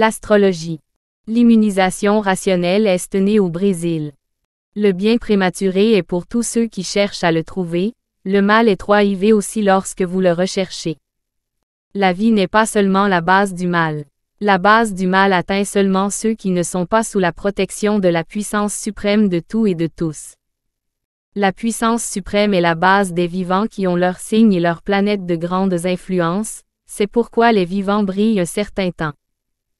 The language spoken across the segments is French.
L'astrologie. L'immunisation rationnelle est née au Brésil. Le bien prématuré est pour tous ceux qui cherchent à le trouver, le mal est trouvé aussi lorsque vous le recherchez. La vie n'est pas seulement la base du mal. La base du mal atteint seulement ceux qui ne sont pas sous la protection de la puissance suprême de tout et de tous. La puissance suprême est la base des vivants qui ont leur signe et leur planète de grandes influences, c'est pourquoi les vivants brillent un certain temps.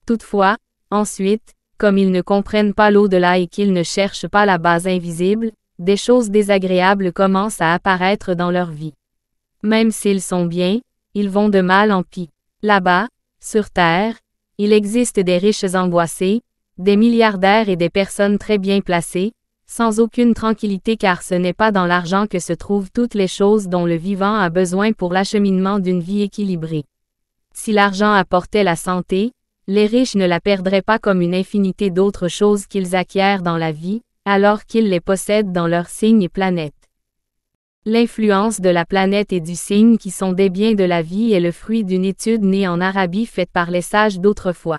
Toutefois, ensuite, comme ils ne comprennent pas l'au-delà et qu'ils ne cherchent pas la base invisible, des choses désagréables commencent à apparaître dans leur vie. Même s'ils sont bien, ils vont de mal en pis. Là-bas, sur Terre, il existe des riches angoissés, des milliardaires et des personnes très bien placées, sans aucune tranquillité car ce n'est pas dans l'argent que se trouvent toutes les choses dont le vivant a besoin pour l'acheminement d'une vie équilibrée. Si l'argent apportait la santé, les riches ne la perdraient pas comme une infinité d'autres choses qu'ils acquièrent dans la vie, alors qu'ils les possèdent dans leur signe et planète. L'influence de la planète et du signe qui sont des biens de la vie est le fruit d'une étude née en Arabie faite par les sages d'autrefois.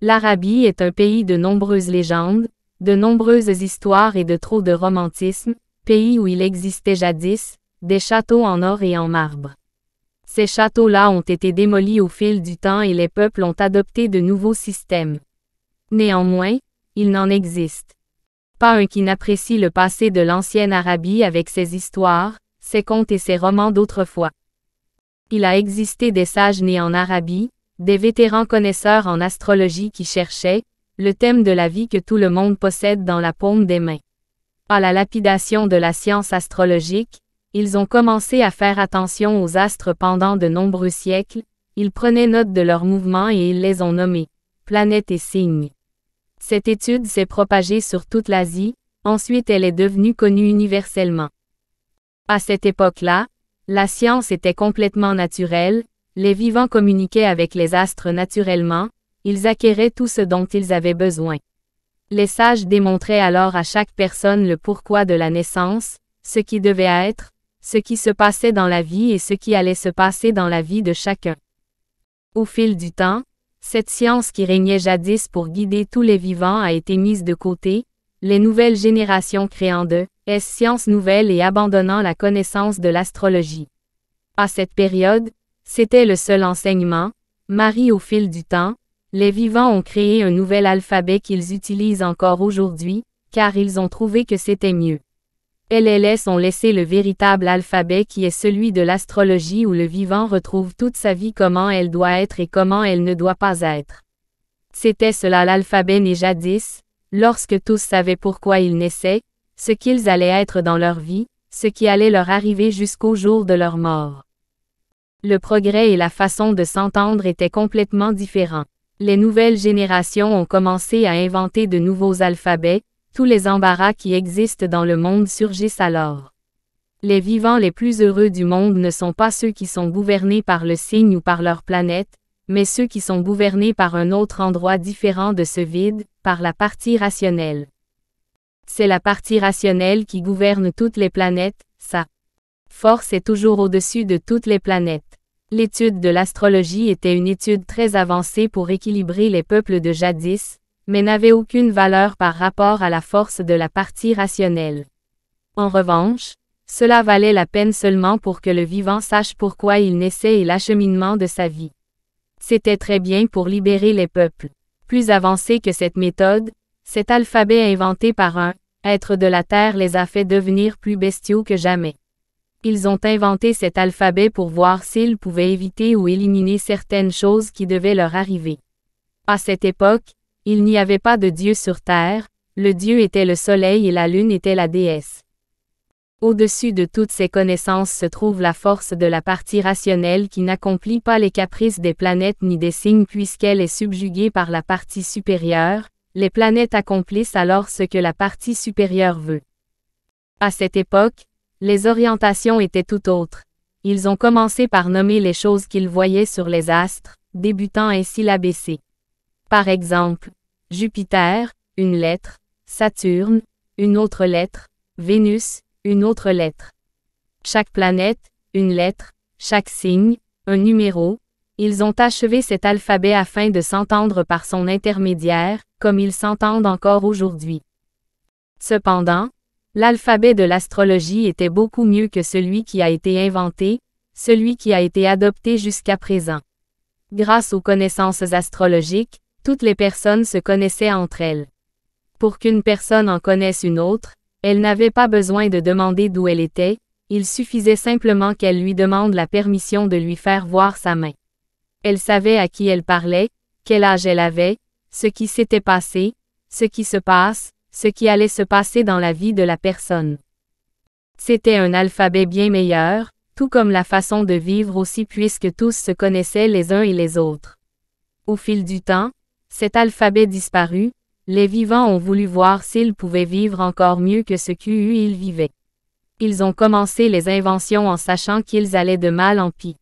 L'Arabie est un pays de nombreuses légendes, de nombreuses histoires et de trop de romantisme, pays où il existait jadis, des châteaux en or et en marbre. Ces châteaux-là ont été démolis au fil du temps et les peuples ont adopté de nouveaux systèmes. Néanmoins, il n'en existe pas un qui n'apprécie le passé de l'ancienne Arabie avec ses histoires, ses contes et ses romans d'autrefois. Il a existé des sages nés en Arabie, des vétérans connaisseurs en astrologie qui cherchaient le thème de la vie que tout le monde possède dans la paume des mains. À la lapidation de la science astrologique, ils ont commencé à faire attention aux astres pendant de nombreux siècles, ils prenaient note de leurs mouvements et ils les ont nommés planètes et signes. Cette étude s'est propagée sur toute l'Asie, ensuite elle est devenue connue universellement. À cette époque-là, la science était complètement naturelle, les vivants communiquaient avec les astres naturellement, ils acquéraient tout ce dont ils avaient besoin. Les sages démontraient alors à chaque personne le pourquoi de la naissance, ce qui devait être, ce qui se passait dans la vie et ce qui allait se passer dans la vie de chacun. Au fil du temps, cette science qui régnait jadis pour guider tous les vivants a été mise de côté, les nouvelles générations créant de « sciences nouvelles et abandonnant la connaissance de l'astrologie. À cette période, c'était le seul enseignement, Marie au fil du temps, les vivants ont créé un nouvel alphabet qu'ils utilisent encore aujourd'hui, car ils ont trouvé que c'était mieux. LLS ont laissé le véritable alphabet qui est celui de l'astrologie où le vivant retrouve toute sa vie comment elle doit être et comment elle ne doit pas être. C'était cela l'alphabet né jadis, lorsque tous savaient pourquoi ils naissaient, ce qu'ils allaient être dans leur vie, ce qui allait leur arriver jusqu'au jour de leur mort. Le progrès et la façon de s'entendre étaient complètement différents. Les nouvelles générations ont commencé à inventer de nouveaux alphabets, tous les embarras qui existent dans le monde surgissent alors. Les vivants les plus heureux du monde ne sont pas ceux qui sont gouvernés par le signe ou par leur planète, mais ceux qui sont gouvernés par un autre endroit différent de ce vide, par la partie rationnelle. C'est la partie rationnelle qui gouverne toutes les planètes, sa force est toujours au-dessus de toutes les planètes. L'étude de l'astrologie était une étude très avancée pour équilibrer les peuples de jadis, mais n'avait aucune valeur par rapport à la force de la partie rationnelle. En revanche, cela valait la peine seulement pour que le vivant sache pourquoi il naissait et l'acheminement de sa vie. C'était très bien pour libérer les peuples. Plus avancé que cette méthode, cet alphabet inventé par un être de la terre les a fait devenir plus bestiaux que jamais. Ils ont inventé cet alphabet pour voir s'ils pouvaient éviter ou éliminer certaines choses qui devaient leur arriver. À cette époque, il n'y avait pas de Dieu sur terre, le Dieu était le soleil et la lune était la déesse. Au-dessus de toutes ces connaissances se trouve la force de la partie rationnelle qui n'accomplit pas les caprices des planètes ni des signes puisqu'elle est subjuguée par la partie supérieure, les planètes accomplissent alors ce que la partie supérieure veut. À cette époque, les orientations étaient tout autres. Ils ont commencé par nommer les choses qu'ils voyaient sur les astres, débutant ainsi l'ABC. Par exemple, Jupiter, une lettre, Saturne, une autre lettre, Vénus, une autre lettre. Chaque planète, une lettre, chaque signe, un numéro, ils ont achevé cet alphabet afin de s'entendre par son intermédiaire, comme ils s'entendent encore aujourd'hui. Cependant, l'alphabet de l'astrologie était beaucoup mieux que celui qui a été inventé, celui qui a été adopté jusqu'à présent. Grâce aux connaissances astrologiques, toutes les personnes se connaissaient entre elles. Pour qu'une personne en connaisse une autre, elle n'avait pas besoin de demander d'où elle était, il suffisait simplement qu'elle lui demande la permission de lui faire voir sa main. Elle savait à qui elle parlait, quel âge elle avait, ce qui s'était passé, ce qui se passe, ce qui allait se passer dans la vie de la personne. C'était un alphabet bien meilleur, tout comme la façon de vivre aussi puisque tous se connaissaient les uns et les autres. Au fil du temps, cet alphabet disparu, les vivants ont voulu voir s'ils pouvaient vivre encore mieux que ce qu'eux ils vivaient. Ils ont commencé les inventions en sachant qu'ils allaient de mal en pis.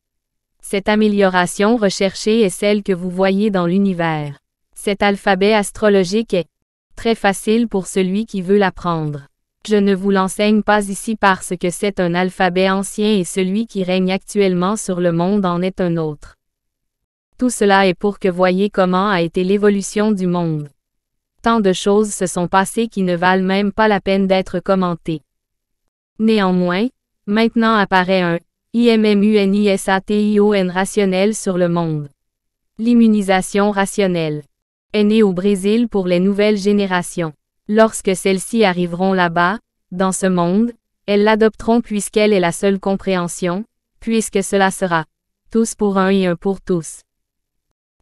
Cette amélioration recherchée est celle que vous voyez dans l'univers. Cet alphabet astrologique est très facile pour celui qui veut l'apprendre. Je ne vous l'enseigne pas ici parce que c'est un alphabet ancien et celui qui règne actuellement sur le monde en est un autre. Tout cela est pour que voyez comment a été l'évolution du monde. Tant de choses se sont passées qui ne valent même pas la peine d'être commentées. Néanmoins, maintenant apparaît un IMMUNISATION rationnel sur le monde. L'immunisation rationnelle est née au Brésil pour les nouvelles générations. Lorsque celles-ci arriveront là-bas, dans ce monde, elles l'adopteront puisqu'elle est la seule compréhension, puisque cela sera tous pour un et un pour tous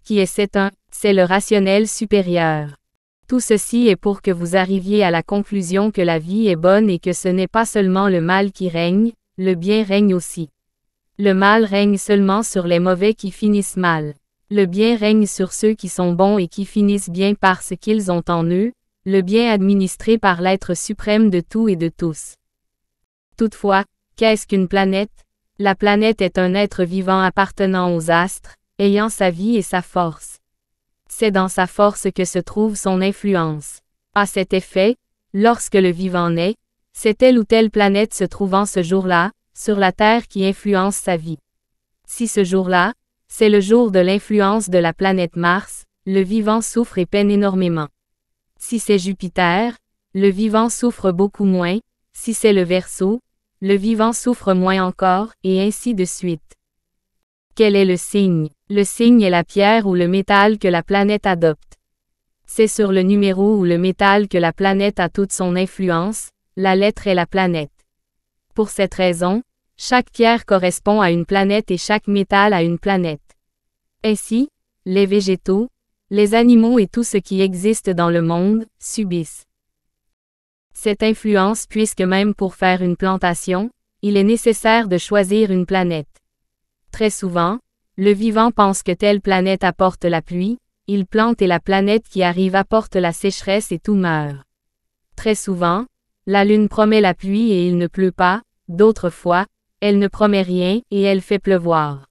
qui est un, c'est le rationnel supérieur. Tout ceci est pour que vous arriviez à la conclusion que la vie est bonne et que ce n'est pas seulement le mal qui règne, le bien règne aussi. Le mal règne seulement sur les mauvais qui finissent mal. Le bien règne sur ceux qui sont bons et qui finissent bien par ce qu'ils ont en eux, le bien administré par l'être suprême de tout et de tous. Toutefois, qu'est-ce qu'une planète La planète est un être vivant appartenant aux astres, ayant sa vie et sa force. C'est dans sa force que se trouve son influence. À cet effet, lorsque le vivant naît, c'est telle ou telle planète se trouvant ce jour-là, sur la Terre qui influence sa vie. Si ce jour-là, c'est le jour de l'influence de la planète Mars, le vivant souffre et peine énormément. Si c'est Jupiter, le vivant souffre beaucoup moins, si c'est le Verseau, le vivant souffre moins encore, et ainsi de suite. Quel est le signe le signe est la pierre ou le métal que la planète adopte. C'est sur le numéro ou le métal que la planète a toute son influence, la lettre est la planète. Pour cette raison, chaque pierre correspond à une planète et chaque métal à une planète. Ainsi, les végétaux, les animaux et tout ce qui existe dans le monde subissent cette influence puisque même pour faire une plantation, il est nécessaire de choisir une planète. Très souvent, le vivant pense que telle planète apporte la pluie, il plante et la planète qui arrive apporte la sécheresse et tout meurt. Très souvent, la lune promet la pluie et il ne pleut pas, d'autres fois, elle ne promet rien et elle fait pleuvoir.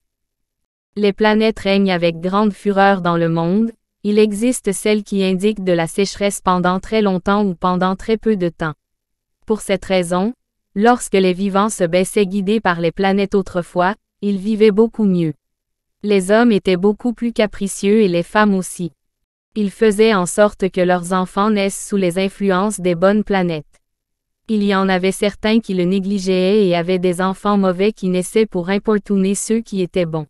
Les planètes règnent avec grande fureur dans le monde, il existe celles qui indiquent de la sécheresse pendant très longtemps ou pendant très peu de temps. Pour cette raison, lorsque les vivants se baissaient guidés par les planètes autrefois, ils vivaient beaucoup mieux. Les hommes étaient beaucoup plus capricieux et les femmes aussi. Ils faisaient en sorte que leurs enfants naissent sous les influences des bonnes planètes. Il y en avait certains qui le négligeaient et avaient des enfants mauvais qui naissaient pour importuner ceux qui étaient bons.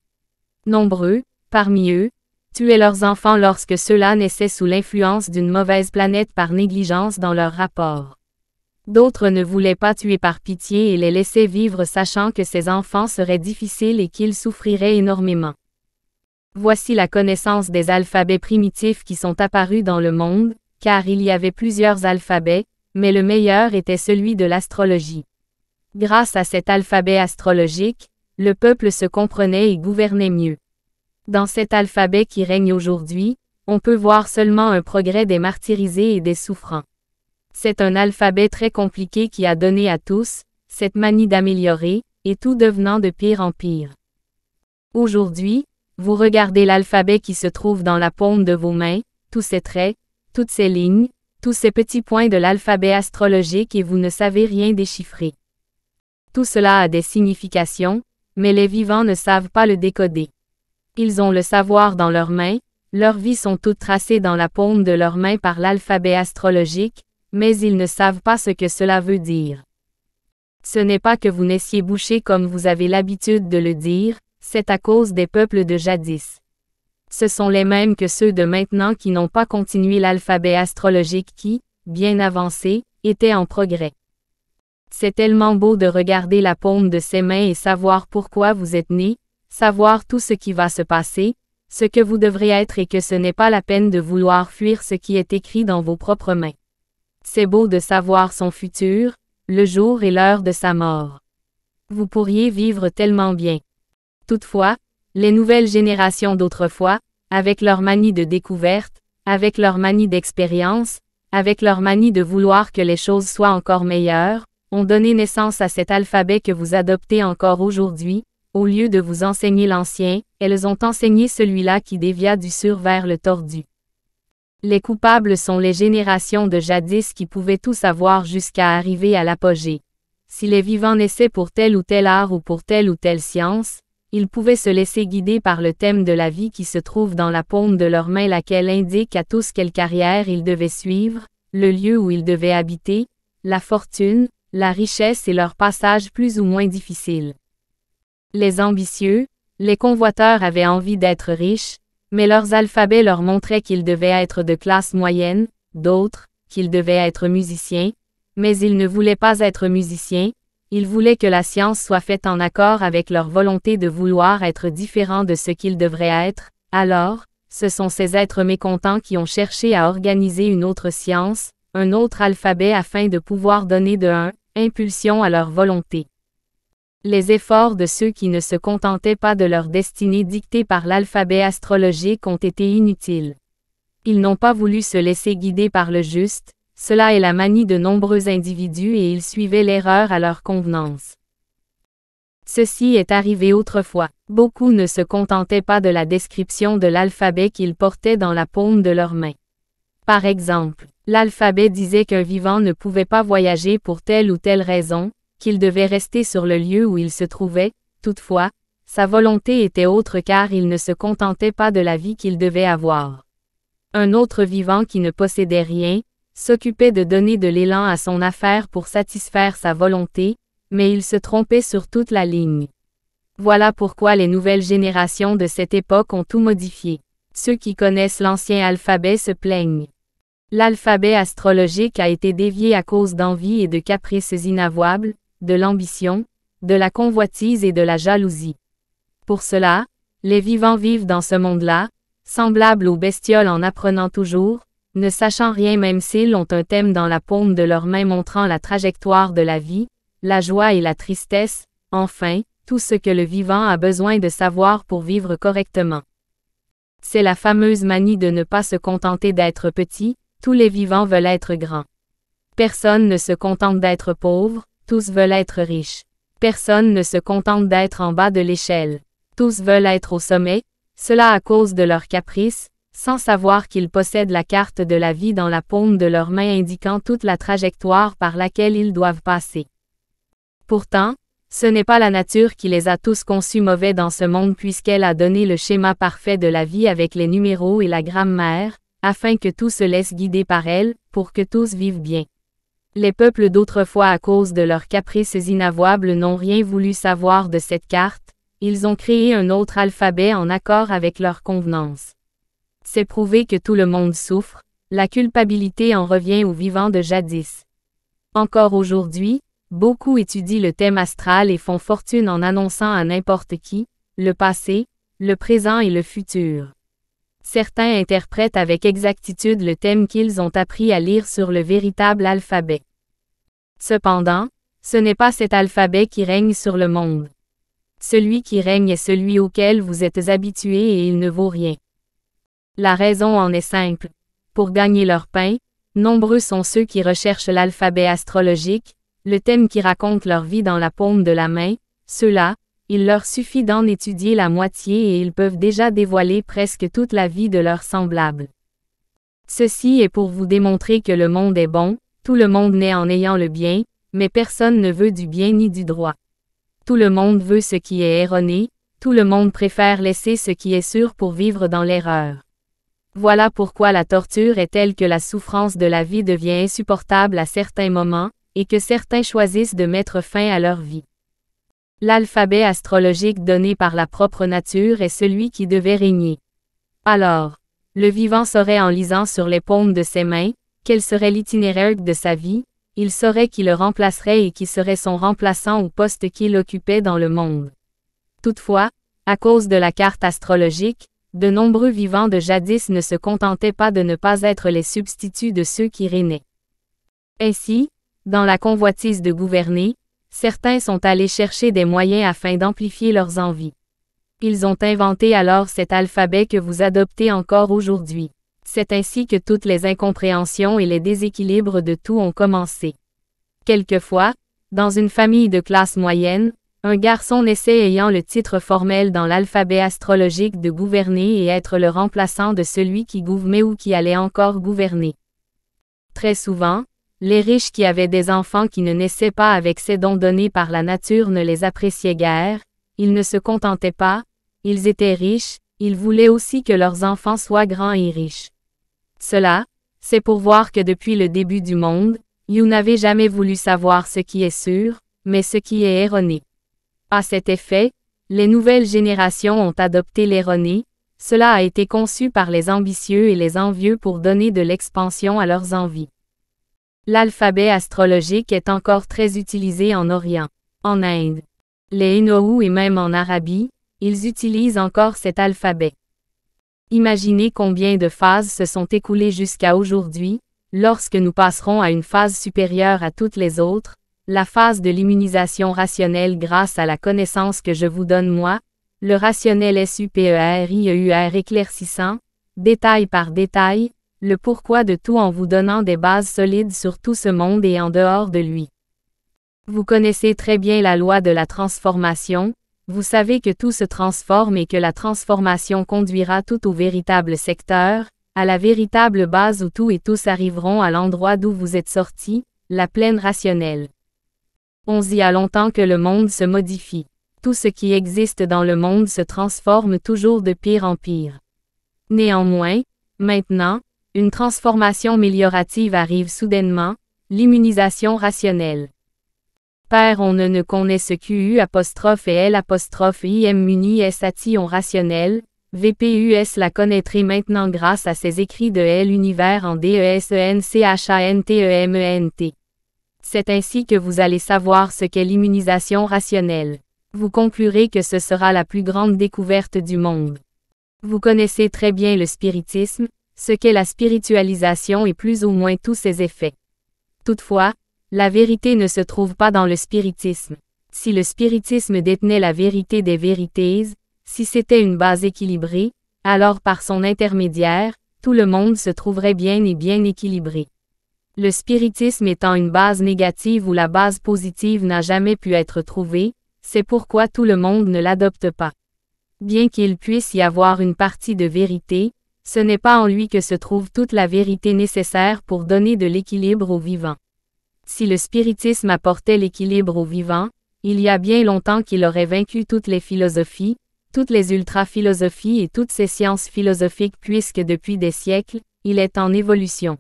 Nombreux, parmi eux, tuaient leurs enfants lorsque ceux-là naissaient sous l'influence d'une mauvaise planète par négligence dans leur rapport. D'autres ne voulaient pas tuer par pitié et les laissaient vivre sachant que ces enfants seraient difficiles et qu'ils souffriraient énormément. Voici la connaissance des alphabets primitifs qui sont apparus dans le monde, car il y avait plusieurs alphabets, mais le meilleur était celui de l'astrologie. Grâce à cet alphabet astrologique, le peuple se comprenait et gouvernait mieux. Dans cet alphabet qui règne aujourd'hui, on peut voir seulement un progrès des martyrisés et des souffrants. C'est un alphabet très compliqué qui a donné à tous, cette manie d'améliorer, et tout devenant de pire en pire. Aujourd'hui, vous regardez l'alphabet qui se trouve dans la paume de vos mains, tous ces traits, toutes ces lignes, tous ces petits points de l'alphabet astrologique et vous ne savez rien déchiffrer. Tout cela a des significations, mais les vivants ne savent pas le décoder. Ils ont le savoir dans leurs mains, leurs vies sont toutes tracées dans la paume de leurs mains par l'alphabet astrologique, mais ils ne savent pas ce que cela veut dire. Ce n'est pas que vous naissiez bouché comme vous avez l'habitude de le dire, c'est à cause des peuples de jadis. Ce sont les mêmes que ceux de maintenant qui n'ont pas continué l'alphabet astrologique qui, bien avancé, était en progrès. C'est tellement beau de regarder la paume de ses mains et savoir pourquoi vous êtes né, savoir tout ce qui va se passer, ce que vous devrez être et que ce n'est pas la peine de vouloir fuir ce qui est écrit dans vos propres mains. C'est beau de savoir son futur, le jour et l'heure de sa mort. Vous pourriez vivre tellement bien. Toutefois, les nouvelles générations d'autrefois, avec leur manie de découverte, avec leur manie d'expérience, avec leur manie de vouloir que les choses soient encore meilleures, ont donné naissance à cet alphabet que vous adoptez encore aujourd'hui, au lieu de vous enseigner l'ancien, elles ont enseigné celui-là qui dévia du sur vers le tordu. Les coupables sont les générations de jadis qui pouvaient tout savoir jusqu'à arriver à l'apogée. Si les vivants naissaient pour tel ou tel art ou pour telle ou telle science, ils pouvaient se laisser guider par le thème de la vie qui se trouve dans la paume de leur main laquelle indique à tous quelle carrière ils devaient suivre, le lieu où ils devaient habiter, la fortune, la richesse et leur passage plus ou moins difficile. Les ambitieux, les convoiteurs avaient envie d'être riches, mais leurs alphabets leur montraient qu'ils devaient être de classe moyenne, d'autres, qu'ils devaient être musiciens, mais ils ne voulaient pas être musiciens, ils voulaient que la science soit faite en accord avec leur volonté de vouloir être différent de ce qu'ils devraient être, alors, ce sont ces êtres mécontents qui ont cherché à organiser une autre science, un autre alphabet afin de pouvoir donner de 1, impulsion à leur volonté. Les efforts de ceux qui ne se contentaient pas de leur destinée dictée par l'alphabet astrologique ont été inutiles. Ils n'ont pas voulu se laisser guider par le juste, cela est la manie de nombreux individus et ils suivaient l'erreur à leur convenance. Ceci est arrivé autrefois. Beaucoup ne se contentaient pas de la description de l'alphabet qu'ils portaient dans la paume de leurs mains. Par exemple, l'alphabet disait qu'un vivant ne pouvait pas voyager pour telle ou telle raison, qu'il devait rester sur le lieu où il se trouvait, toutefois, sa volonté était autre car il ne se contentait pas de la vie qu'il devait avoir. Un autre vivant qui ne possédait rien, s'occupait de donner de l'élan à son affaire pour satisfaire sa volonté, mais il se trompait sur toute la ligne. Voilà pourquoi les nouvelles générations de cette époque ont tout modifié. Ceux qui connaissent l'ancien alphabet se plaignent. L'alphabet astrologique a été dévié à cause d'envie et de caprices inavouables, de l'ambition, de la convoitise et de la jalousie. Pour cela, les vivants vivent dans ce monde-là, semblables aux bestioles en apprenant toujours, ne sachant rien même s'ils ont un thème dans la paume de leur main montrant la trajectoire de la vie, la joie et la tristesse, enfin, tout ce que le vivant a besoin de savoir pour vivre correctement. C'est la fameuse manie de ne pas se contenter d'être petit, tous les vivants veulent être grands. Personne ne se contente d'être pauvre, tous veulent être riches. Personne ne se contente d'être en bas de l'échelle. Tous veulent être au sommet, cela à cause de leurs caprices, sans savoir qu'ils possèdent la carte de la vie dans la paume de leur main indiquant toute la trajectoire par laquelle ils doivent passer. Pourtant, ce n'est pas la nature qui les a tous conçus mauvais dans ce monde puisqu'elle a donné le schéma parfait de la vie avec les numéros et la grammaire, afin que tout se laisse guider par elle, pour que tous vivent bien. Les peuples d'autrefois à cause de leurs caprices inavouables n'ont rien voulu savoir de cette carte, ils ont créé un autre alphabet en accord avec leurs convenances. C'est prouvé que tout le monde souffre, la culpabilité en revient aux vivants de jadis. Encore aujourd'hui, beaucoup étudient le thème astral et font fortune en annonçant à n'importe qui, le passé, le présent et le futur. Certains interprètent avec exactitude le thème qu'ils ont appris à lire sur le véritable alphabet. Cependant, ce n'est pas cet alphabet qui règne sur le monde. Celui qui règne est celui auquel vous êtes habitué et il ne vaut rien. La raison en est simple. Pour gagner leur pain, nombreux sont ceux qui recherchent l'alphabet astrologique, le thème qui raconte leur vie dans la paume de la main, ceux-là, il leur suffit d'en étudier la moitié et ils peuvent déjà dévoiler presque toute la vie de leurs semblables. Ceci est pour vous démontrer que le monde est bon, tout le monde naît en ayant le bien, mais personne ne veut du bien ni du droit. Tout le monde veut ce qui est erroné, tout le monde préfère laisser ce qui est sûr pour vivre dans l'erreur. Voilà pourquoi la torture est telle que la souffrance de la vie devient insupportable à certains moments, et que certains choisissent de mettre fin à leur vie. L'alphabet astrologique donné par la propre nature est celui qui devait régner. Alors, le vivant saurait en lisant sur les paumes de ses mains, quel serait l'itinéraire de sa vie, il saurait qui le remplacerait et qui serait son remplaçant au poste qu'il occupait dans le monde. Toutefois, à cause de la carte astrologique, de nombreux vivants de jadis ne se contentaient pas de ne pas être les substituts de ceux qui régnaient. Ainsi, dans la convoitise de gouverner, certains sont allés chercher des moyens afin d'amplifier leurs envies. Ils ont inventé alors cet alphabet que vous adoptez encore aujourd'hui. C'est ainsi que toutes les incompréhensions et les déséquilibres de tout ont commencé. Quelquefois, dans une famille de classe moyenne, un garçon naissait ayant le titre formel dans l'alphabet astrologique de gouverner et être le remplaçant de celui qui gouvernait ou qui allait encore gouverner. Très souvent, les riches qui avaient des enfants qui ne naissaient pas avec ces dons donnés par la nature ne les appréciaient guère, ils ne se contentaient pas, ils étaient riches, ils voulaient aussi que leurs enfants soient grands et riches. Cela, c'est pour voir que depuis le début du monde, you n'avait jamais voulu savoir ce qui est sûr, mais ce qui est erroné. À cet effet, les nouvelles générations ont adopté l'erroné, cela a été conçu par les ambitieux et les envieux pour donner de l'expansion à leurs envies. L'alphabet astrologique est encore très utilisé en Orient, en Inde. Les Inou et même en Arabie, ils utilisent encore cet alphabet. Imaginez combien de phases se sont écoulées jusqu'à aujourd'hui, lorsque nous passerons à une phase supérieure à toutes les autres, la phase de l'immunisation rationnelle grâce à la connaissance que je vous donne moi, le rationnel SUPERIEUR e éclaircissant, détail par détail, le pourquoi de tout en vous donnant des bases solides sur tout ce monde et en dehors de lui. Vous connaissez très bien la loi de la transformation, vous savez que tout se transforme et que la transformation conduira tout au véritable secteur, à la véritable base où tout et tous arriveront à l'endroit d'où vous êtes sortis, la plaine rationnelle. On y a longtemps que le monde se modifie. Tout ce qui existe dans le monde se transforme toujours de pire en pire. Néanmoins, maintenant, une transformation améliorative arrive soudainement, l'immunisation rationnelle. Père on ne ne connaît ce QU apostrophe et L apostrophe IM muni S rationnel, VPUS la connaîtrait maintenant grâce à ses écrits de L univers en DESENCHANTEMENT. E c'est ainsi que vous allez savoir ce qu'est l'immunisation rationnelle. Vous conclurez que ce sera la plus grande découverte du monde. Vous connaissez très bien le spiritisme, ce qu'est la spiritualisation et plus ou moins tous ses effets. Toutefois, la vérité ne se trouve pas dans le spiritisme. Si le spiritisme détenait la vérité des vérités, si c'était une base équilibrée, alors par son intermédiaire, tout le monde se trouverait bien et bien équilibré. Le spiritisme étant une base négative où la base positive n'a jamais pu être trouvée, c'est pourquoi tout le monde ne l'adopte pas. Bien qu'il puisse y avoir une partie de vérité, ce n'est pas en lui que se trouve toute la vérité nécessaire pour donner de l'équilibre aux vivant. Si le spiritisme apportait l'équilibre aux vivant, il y a bien longtemps qu'il aurait vaincu toutes les philosophies, toutes les ultra-philosophies et toutes ces sciences philosophiques puisque depuis des siècles, il est en évolution.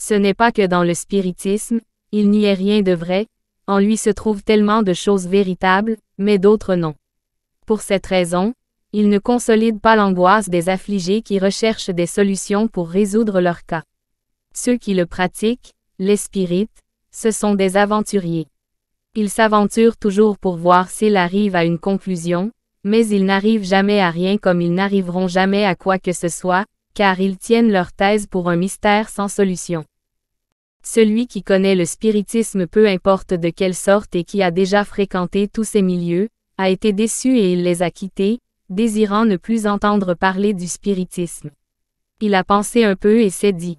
Ce n'est pas que dans le spiritisme, il n'y ait rien de vrai, en lui se trouve tellement de choses véritables, mais d'autres non. Pour cette raison, il ne consolide pas l'angoisse des affligés qui recherchent des solutions pour résoudre leur cas. Ceux qui le pratiquent, les spirites, ce sont des aventuriers. Ils s'aventurent toujours pour voir s'ils arrivent à une conclusion, mais ils n'arrivent jamais à rien comme ils n'arriveront jamais à quoi que ce soit, car ils tiennent leur thèse pour un mystère sans solution. Celui qui connaît le spiritisme peu importe de quelle sorte et qui a déjà fréquenté tous ces milieux, a été déçu et il les a quittés, désirant ne plus entendre parler du spiritisme. Il a pensé un peu et s'est dit.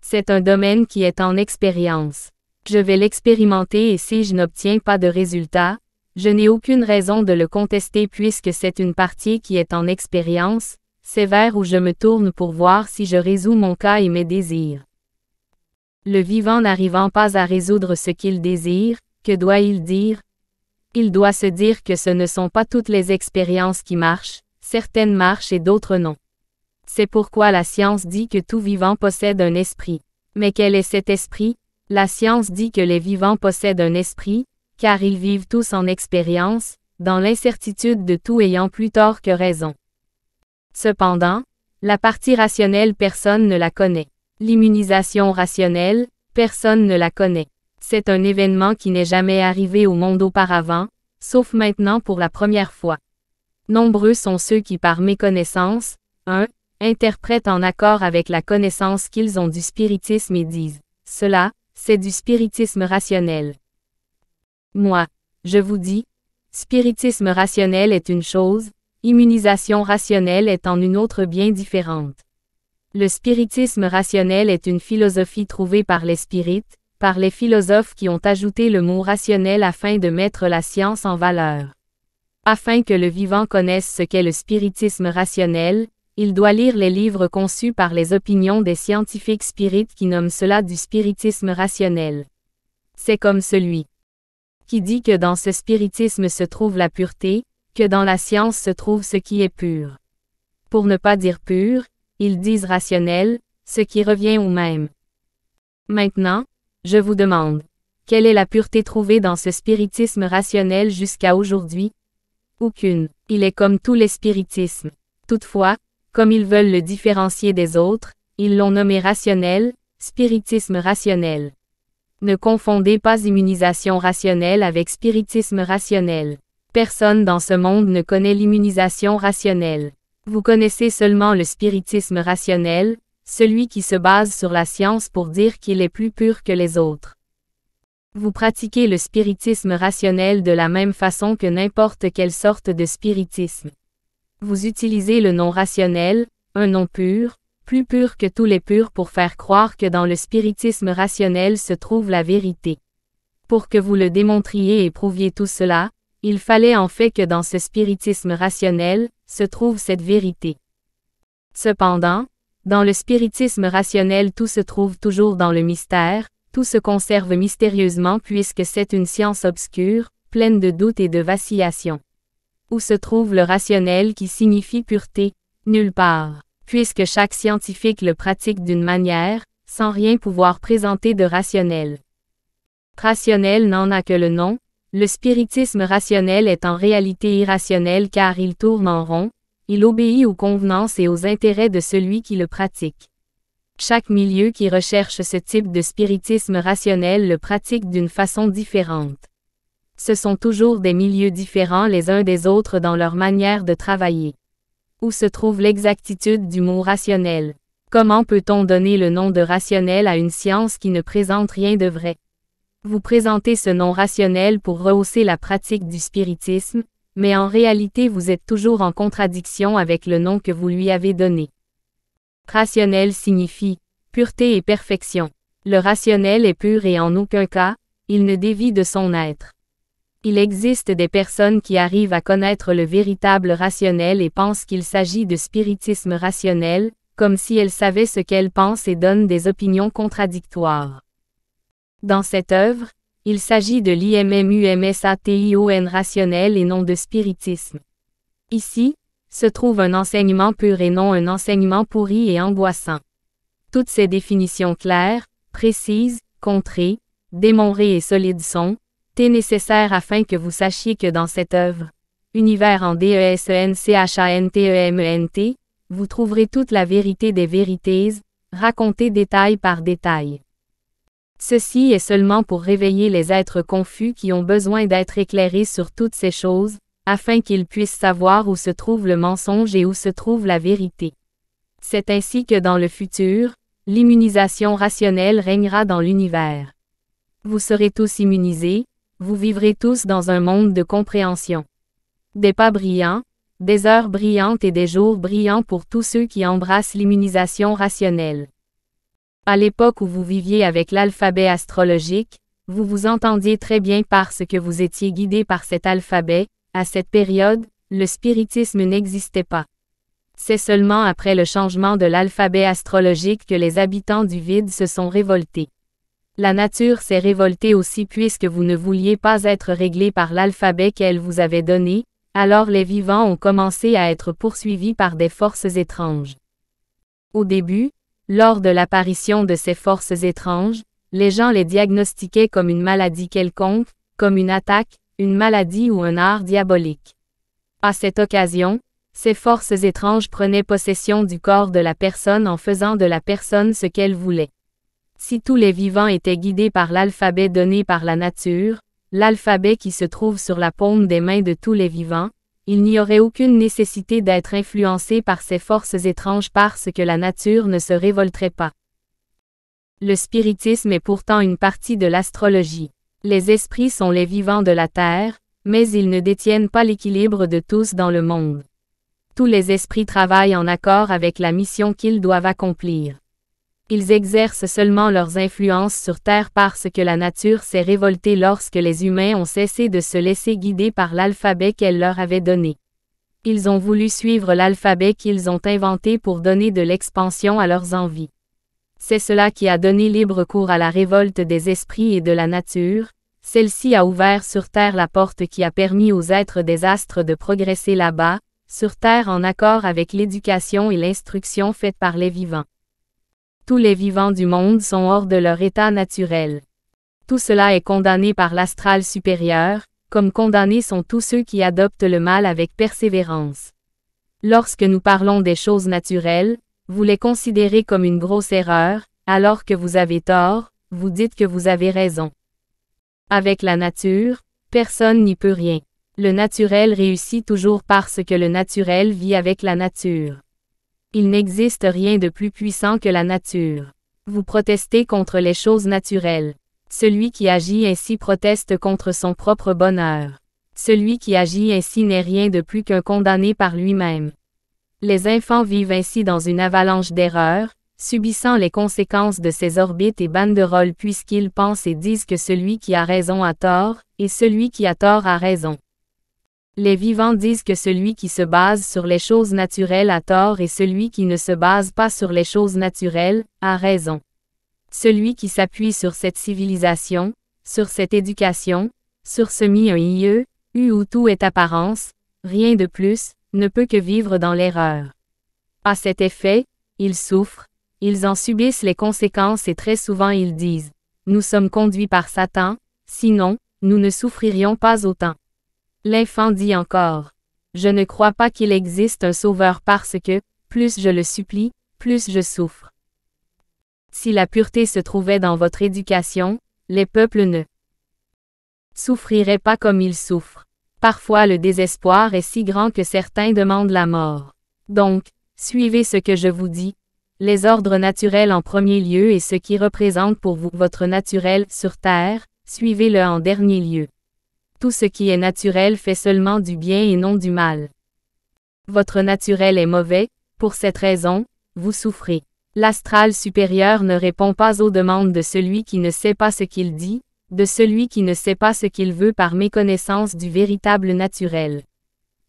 C'est un domaine qui est en expérience. Je vais l'expérimenter et si je n'obtiens pas de résultat, je n'ai aucune raison de le contester puisque c'est une partie qui est en expérience, c'est vers où je me tourne pour voir si je résous mon cas et mes désirs. Le vivant n'arrivant pas à résoudre ce qu'il désire, que doit-il dire Il doit se dire que ce ne sont pas toutes les expériences qui marchent, certaines marchent et d'autres non. C'est pourquoi la science dit que tout vivant possède un esprit. Mais quel est cet esprit La science dit que les vivants possèdent un esprit, car ils vivent tous en expérience, dans l'incertitude de tout ayant plus tort que raison. Cependant, la partie rationnelle personne ne la connaît. L'immunisation rationnelle, personne ne la connaît. C'est un événement qui n'est jamais arrivé au monde auparavant, sauf maintenant pour la première fois. Nombreux sont ceux qui par méconnaissance, 1. interprètent en accord avec la connaissance qu'ils ont du spiritisme et disent ⁇ Cela, c'est du spiritisme rationnel ⁇ Moi, je vous dis, spiritisme rationnel est une chose, Immunisation rationnelle est en une autre bien différente. Le spiritisme rationnel est une philosophie trouvée par les spirites, par les philosophes qui ont ajouté le mot rationnel afin de mettre la science en valeur. Afin que le vivant connaisse ce qu'est le spiritisme rationnel, il doit lire les livres conçus par les opinions des scientifiques spirites qui nomment cela du spiritisme rationnel. C'est comme celui qui dit que dans ce spiritisme se trouve la pureté, que dans la science se trouve ce qui est pur. Pour ne pas dire pur, ils disent rationnel, ce qui revient au même. Maintenant, je vous demande, quelle est la pureté trouvée dans ce spiritisme rationnel jusqu'à aujourd'hui? Aucune. Il est comme tous les spiritismes. Toutefois, comme ils veulent le différencier des autres, ils l'ont nommé rationnel, spiritisme rationnel. Ne confondez pas immunisation rationnelle avec spiritisme rationnel. Personne dans ce monde ne connaît l'immunisation rationnelle. Vous connaissez seulement le spiritisme rationnel, celui qui se base sur la science pour dire qu'il est plus pur que les autres. Vous pratiquez le spiritisme rationnel de la même façon que n'importe quelle sorte de spiritisme. Vous utilisez le nom rationnel, un nom pur, plus pur que tous les purs pour faire croire que dans le spiritisme rationnel se trouve la vérité. Pour que vous le démontriez et prouviez tout cela, il fallait en fait que dans ce spiritisme rationnel, se trouve cette vérité. Cependant, dans le spiritisme rationnel tout se trouve toujours dans le mystère, tout se conserve mystérieusement puisque c'est une science obscure, pleine de doutes et de vacillations. Où se trouve le rationnel qui signifie pureté Nulle part. Puisque chaque scientifique le pratique d'une manière, sans rien pouvoir présenter de rationnel. Rationnel n'en a que le nom, le spiritisme rationnel est en réalité irrationnel car il tourne en rond, il obéit aux convenances et aux intérêts de celui qui le pratique. Chaque milieu qui recherche ce type de spiritisme rationnel le pratique d'une façon différente. Ce sont toujours des milieux différents les uns des autres dans leur manière de travailler. Où se trouve l'exactitude du mot rationnel Comment peut-on donner le nom de rationnel à une science qui ne présente rien de vrai vous présentez ce nom rationnel pour rehausser la pratique du spiritisme, mais en réalité vous êtes toujours en contradiction avec le nom que vous lui avez donné. Rationnel signifie pureté et perfection. Le rationnel est pur et en aucun cas, il ne dévie de son être. Il existe des personnes qui arrivent à connaître le véritable rationnel et pensent qu'il s'agit de spiritisme rationnel, comme si elles savaient ce qu'elles pensent et donnent des opinions contradictoires. Dans cette œuvre, il s'agit de l'IMMUMSATION rationnel et non de spiritisme. Ici, se trouve un enseignement pur et non un enseignement pourri et angoissant. Toutes ces définitions claires, précises, contrées, démontrées et solides sont, t'es nécessaires afin que vous sachiez que dans cette œuvre, univers en DESENCHANTEMENT, e e vous trouverez toute la vérité des vérités, racontée détail par détail. Ceci est seulement pour réveiller les êtres confus qui ont besoin d'être éclairés sur toutes ces choses, afin qu'ils puissent savoir où se trouve le mensonge et où se trouve la vérité. C'est ainsi que dans le futur, l'immunisation rationnelle régnera dans l'univers. Vous serez tous immunisés, vous vivrez tous dans un monde de compréhension. Des pas brillants, des heures brillantes et des jours brillants pour tous ceux qui embrassent l'immunisation rationnelle. À l'époque où vous viviez avec l'alphabet astrologique, vous vous entendiez très bien parce que vous étiez guidé par cet alphabet, à cette période, le spiritisme n'existait pas. C'est seulement après le changement de l'alphabet astrologique que les habitants du vide se sont révoltés. La nature s'est révoltée aussi puisque vous ne vouliez pas être réglé par l'alphabet qu'elle vous avait donné, alors les vivants ont commencé à être poursuivis par des forces étranges. Au début, lors de l'apparition de ces forces étranges, les gens les diagnostiquaient comme une maladie quelconque, comme une attaque, une maladie ou un art diabolique. À cette occasion, ces forces étranges prenaient possession du corps de la personne en faisant de la personne ce qu'elle voulait. Si tous les vivants étaient guidés par l'alphabet donné par la nature, l'alphabet qui se trouve sur la paume des mains de tous les vivants, il n'y aurait aucune nécessité d'être influencé par ces forces étranges parce que la nature ne se révolterait pas. Le spiritisme est pourtant une partie de l'astrologie. Les esprits sont les vivants de la Terre, mais ils ne détiennent pas l'équilibre de tous dans le monde. Tous les esprits travaillent en accord avec la mission qu'ils doivent accomplir. Ils exercent seulement leurs influences sur Terre parce que la nature s'est révoltée lorsque les humains ont cessé de se laisser guider par l'alphabet qu'elle leur avait donné. Ils ont voulu suivre l'alphabet qu'ils ont inventé pour donner de l'expansion à leurs envies. C'est cela qui a donné libre cours à la révolte des esprits et de la nature, celle-ci a ouvert sur Terre la porte qui a permis aux êtres des astres de progresser là-bas, sur Terre en accord avec l'éducation et l'instruction faite par les vivants. Tous les vivants du monde sont hors de leur état naturel. Tout cela est condamné par l'astral supérieur, comme condamnés sont tous ceux qui adoptent le mal avec persévérance. Lorsque nous parlons des choses naturelles, vous les considérez comme une grosse erreur, alors que vous avez tort, vous dites que vous avez raison. Avec la nature, personne n'y peut rien. Le naturel réussit toujours parce que le naturel vit avec la nature. Il n'existe rien de plus puissant que la nature. Vous protestez contre les choses naturelles. Celui qui agit ainsi proteste contre son propre bonheur. Celui qui agit ainsi n'est rien de plus qu'un condamné par lui-même. Les enfants vivent ainsi dans une avalanche d'erreurs, subissant les conséquences de ces orbites et banderoles puisqu'ils pensent et disent que celui qui a raison a tort, et celui qui a tort a raison. Les vivants disent que celui qui se base sur les choses naturelles a tort et celui qui ne se base pas sur les choses naturelles a raison. Celui qui s'appuie sur cette civilisation, sur cette éducation, sur ce milieu, eu où tout est apparence, rien de plus, ne peut que vivre dans l'erreur. À cet effet, ils souffrent, ils en subissent les conséquences et très souvent ils disent, nous sommes conduits par Satan, sinon, nous ne souffririons pas autant. L'enfant dit encore, Je ne crois pas qu'il existe un sauveur parce que, plus je le supplie, plus je souffre. Si la pureté se trouvait dans votre éducation, les peuples ne souffriraient pas comme ils souffrent. Parfois le désespoir est si grand que certains demandent la mort. Donc, suivez ce que je vous dis, les ordres naturels en premier lieu et ce qui représente pour vous votre naturel sur Terre, suivez-le en dernier lieu. Tout ce qui est naturel fait seulement du bien et non du mal. Votre naturel est mauvais, pour cette raison, vous souffrez. L'astral supérieur ne répond pas aux demandes de celui qui ne sait pas ce qu'il dit, de celui qui ne sait pas ce qu'il veut par méconnaissance du véritable naturel.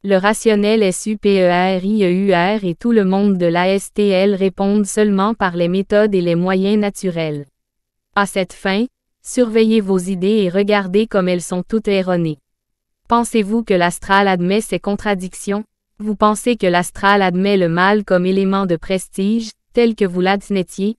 Le rationnel SUPERIEUR et tout le monde de l'ASTL répondent seulement par les méthodes et les moyens naturels. À cette fin, Surveillez vos idées et regardez comme elles sont toutes erronées. Pensez-vous que l'astral admet ses contradictions? Vous pensez que l'astral admet le mal comme élément de prestige, tel que vous l'admettiez?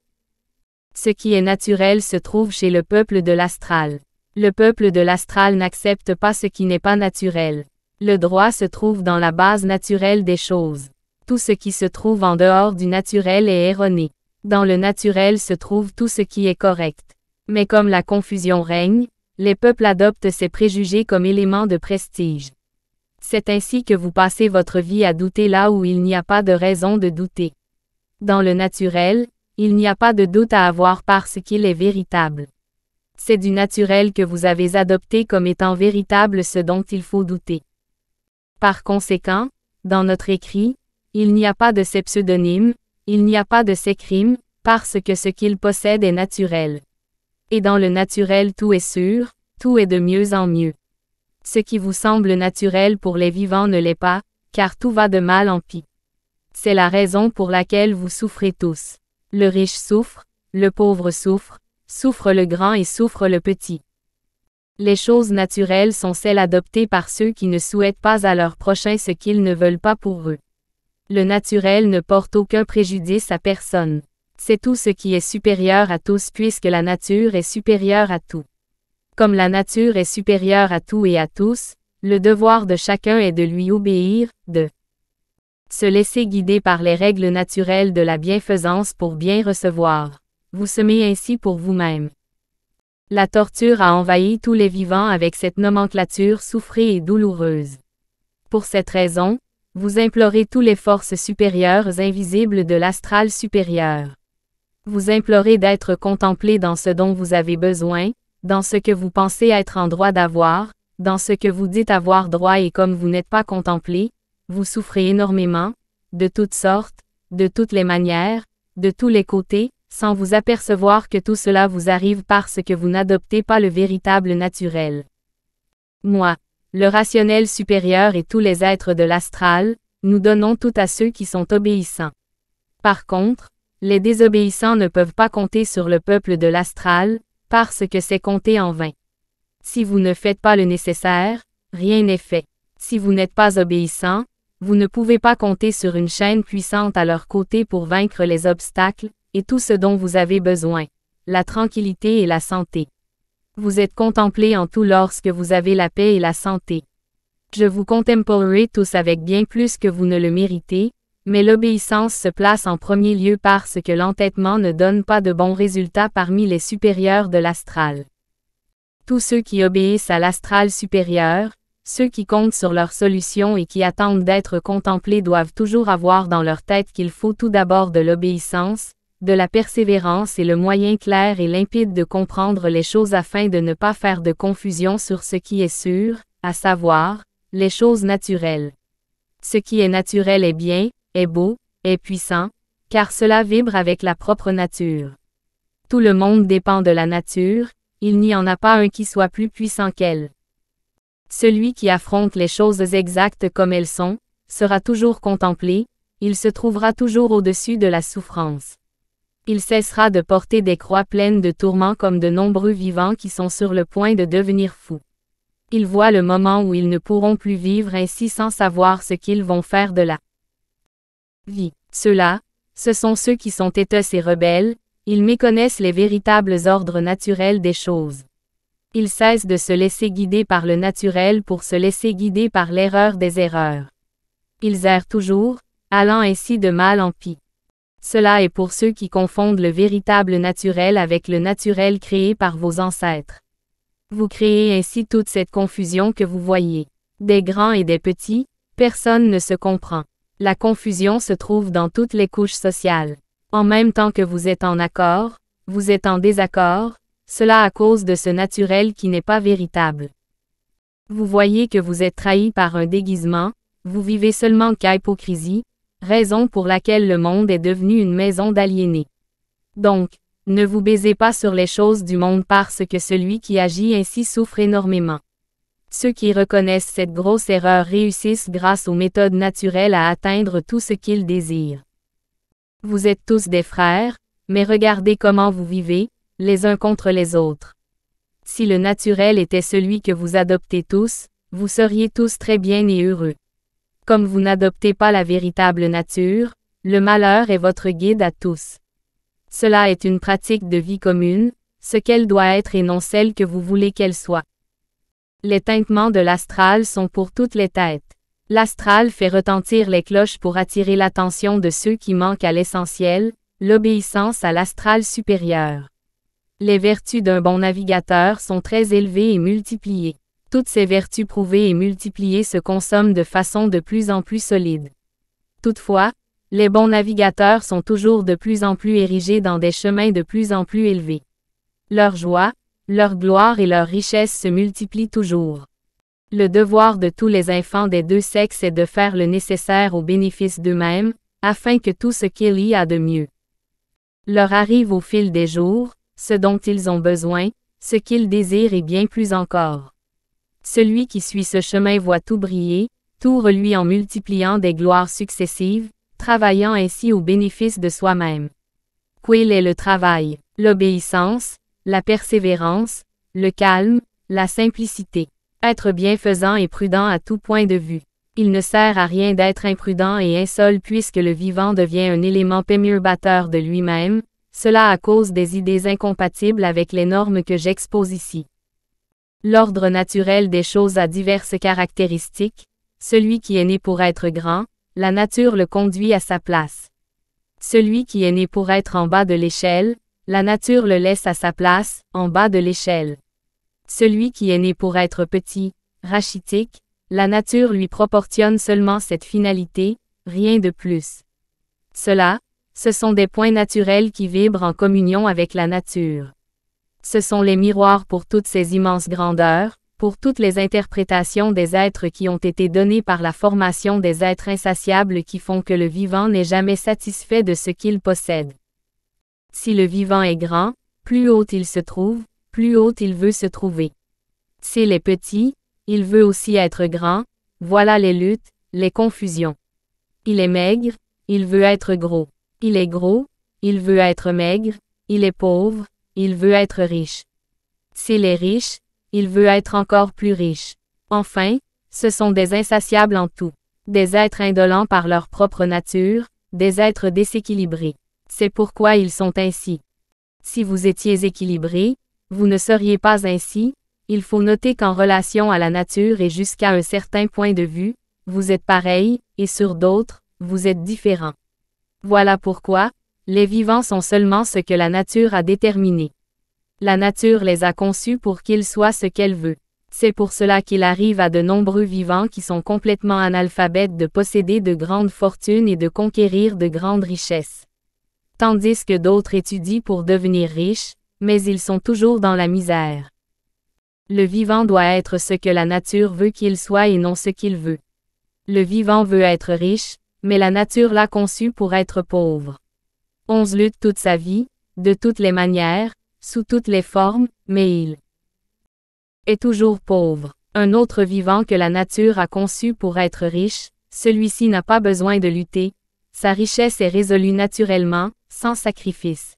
Ce qui est naturel se trouve chez le peuple de l'astral. Le peuple de l'astral n'accepte pas ce qui n'est pas naturel. Le droit se trouve dans la base naturelle des choses. Tout ce qui se trouve en dehors du naturel est erroné. Dans le naturel se trouve tout ce qui est correct. Mais comme la confusion règne, les peuples adoptent ces préjugés comme éléments de prestige. C'est ainsi que vous passez votre vie à douter là où il n'y a pas de raison de douter. Dans le naturel, il n'y a pas de doute à avoir parce qu'il est véritable. C'est du naturel que vous avez adopté comme étant véritable ce dont il faut douter. Par conséquent, dans notre écrit, il n'y a pas de ces pseudonymes, il n'y a pas de ces crimes, parce que ce qu'il possède est naturel et dans le naturel tout est sûr, tout est de mieux en mieux. Ce qui vous semble naturel pour les vivants ne l'est pas, car tout va de mal en pis. C'est la raison pour laquelle vous souffrez tous. Le riche souffre, le pauvre souffre, souffre le grand et souffre le petit. Les choses naturelles sont celles adoptées par ceux qui ne souhaitent pas à leur prochain ce qu'ils ne veulent pas pour eux. Le naturel ne porte aucun préjudice à personne c'est tout ce qui est supérieur à tous puisque la nature est supérieure à tout. Comme la nature est supérieure à tout et à tous, le devoir de chacun est de lui obéir, de se laisser guider par les règles naturelles de la bienfaisance pour bien recevoir. Vous semez ainsi pour vous-même. La torture a envahi tous les vivants avec cette nomenclature souffrée et douloureuse. Pour cette raison, vous implorez tous les forces supérieures invisibles de l'astral supérieur vous implorez d'être contemplé dans ce dont vous avez besoin, dans ce que vous pensez être en droit d'avoir, dans ce que vous dites avoir droit et comme vous n'êtes pas contemplé, vous souffrez énormément, de toutes sortes, de toutes les manières, de tous les côtés, sans vous apercevoir que tout cela vous arrive parce que vous n'adoptez pas le véritable naturel. Moi, le rationnel supérieur et tous les êtres de l'astral, nous donnons tout à ceux qui sont obéissants. Par contre, les désobéissants ne peuvent pas compter sur le peuple de l'astral, parce que c'est compté en vain. Si vous ne faites pas le nécessaire, rien n'est fait. Si vous n'êtes pas obéissant, vous ne pouvez pas compter sur une chaîne puissante à leur côté pour vaincre les obstacles, et tout ce dont vous avez besoin, la tranquillité et la santé. Vous êtes contemplé en tout lorsque vous avez la paix et la santé. Je vous contemplerai tous avec bien plus que vous ne le méritez, mais l'obéissance se place en premier lieu parce que l'entêtement ne donne pas de bons résultats parmi les supérieurs de l'astral. Tous ceux qui obéissent à l'astral supérieur, ceux qui comptent sur leur solution et qui attendent d'être contemplés doivent toujours avoir dans leur tête qu'il faut tout d'abord de l'obéissance, de la persévérance et le moyen clair et limpide de comprendre les choses afin de ne pas faire de confusion sur ce qui est sûr, à savoir, les choses naturelles. Ce qui est naturel est bien, est beau, est puissant, car cela vibre avec la propre nature. Tout le monde dépend de la nature, il n'y en a pas un qui soit plus puissant qu'elle. Celui qui affronte les choses exactes comme elles sont, sera toujours contemplé, il se trouvera toujours au-dessus de la souffrance. Il cessera de porter des croix pleines de tourments comme de nombreux vivants qui sont sur le point de devenir fous. Il voit le moment où ils ne pourront plus vivre ainsi sans savoir ce qu'ils vont faire de là vie. Ceux-là, ce sont ceux qui sont têteux et rebelles, ils méconnaissent les véritables ordres naturels des choses. Ils cessent de se laisser guider par le naturel pour se laisser guider par l'erreur des erreurs. Ils errent toujours, allant ainsi de mal en pis. Cela est pour ceux qui confondent le véritable naturel avec le naturel créé par vos ancêtres. Vous créez ainsi toute cette confusion que vous voyez. Des grands et des petits, personne ne se comprend. La confusion se trouve dans toutes les couches sociales. En même temps que vous êtes en accord, vous êtes en désaccord, cela à cause de ce naturel qui n'est pas véritable. Vous voyez que vous êtes trahi par un déguisement, vous vivez seulement qu'à hypocrisie, raison pour laquelle le monde est devenu une maison d'aliénés. Donc, ne vous baisez pas sur les choses du monde parce que celui qui agit ainsi souffre énormément. Ceux qui reconnaissent cette grosse erreur réussissent grâce aux méthodes naturelles à atteindre tout ce qu'ils désirent. Vous êtes tous des frères, mais regardez comment vous vivez, les uns contre les autres. Si le naturel était celui que vous adoptez tous, vous seriez tous très bien et heureux. Comme vous n'adoptez pas la véritable nature, le malheur est votre guide à tous. Cela est une pratique de vie commune, ce qu'elle doit être et non celle que vous voulez qu'elle soit. Les tintements de l'astral sont pour toutes les têtes. L'astral fait retentir les cloches pour attirer l'attention de ceux qui manquent à l'essentiel, l'obéissance à l'astral supérieur. Les vertus d'un bon navigateur sont très élevées et multipliées. Toutes ces vertus prouvées et multipliées se consomment de façon de plus en plus solide. Toutefois, les bons navigateurs sont toujours de plus en plus érigés dans des chemins de plus en plus élevés. Leur joie, leur gloire et leur richesse se multiplient toujours. Le devoir de tous les enfants des deux sexes est de faire le nécessaire au bénéfice d'eux-mêmes, afin que tout ce qu'il y a de mieux leur arrive au fil des jours, ce dont ils ont besoin, ce qu'ils désirent et bien plus encore. Celui qui suit ce chemin voit tout briller, tout reluit en multipliant des gloires successives, travaillant ainsi au bénéfice de soi-même. Quel est le travail, l'obéissance, la persévérance, le calme, la simplicité. Être bienfaisant et prudent à tout point de vue. Il ne sert à rien d'être imprudent et insol puisque le vivant devient un élément pémurbateur de lui-même, cela à cause des idées incompatibles avec les normes que j'expose ici. L'ordre naturel des choses a diverses caractéristiques, celui qui est né pour être grand, la nature le conduit à sa place. Celui qui est né pour être en bas de l'échelle, la nature le laisse à sa place, en bas de l'échelle. Celui qui est né pour être petit, rachitique, la nature lui proportionne seulement cette finalité, rien de plus. Cela, ce sont des points naturels qui vibrent en communion avec la nature. Ce sont les miroirs pour toutes ces immenses grandeurs, pour toutes les interprétations des êtres qui ont été donnés par la formation des êtres insatiables qui font que le vivant n'est jamais satisfait de ce qu'il possède. Si le vivant est grand, plus haut il se trouve, plus haut il veut se trouver. S'il est petit, il veut aussi être grand, voilà les luttes, les confusions. Il est maigre, il veut être gros. Il est gros, il veut être maigre, il est pauvre, il veut être riche. S'il est riche, il veut être encore plus riche. Enfin, ce sont des insatiables en tout, des êtres indolents par leur propre nature, des êtres déséquilibrés. C'est pourquoi ils sont ainsi. Si vous étiez équilibré, vous ne seriez pas ainsi, il faut noter qu'en relation à la nature et jusqu'à un certain point de vue, vous êtes pareil, et sur d'autres, vous êtes différent. Voilà pourquoi, les vivants sont seulement ce que la nature a déterminé. La nature les a conçus pour qu'ils soient ce qu'elle veut. C'est pour cela qu'il arrive à de nombreux vivants qui sont complètement analphabètes de posséder de grandes fortunes et de conquérir de grandes richesses tandis que d'autres étudient pour devenir riches, mais ils sont toujours dans la misère. Le vivant doit être ce que la nature veut qu'il soit et non ce qu'il veut. Le vivant veut être riche, mais la nature l'a conçu pour être pauvre. Onze lutte toute sa vie, de toutes les manières, sous toutes les formes, mais il est toujours pauvre. Un autre vivant que la nature a conçu pour être riche, celui-ci n'a pas besoin de lutter, sa richesse est résolue naturellement, sans sacrifice.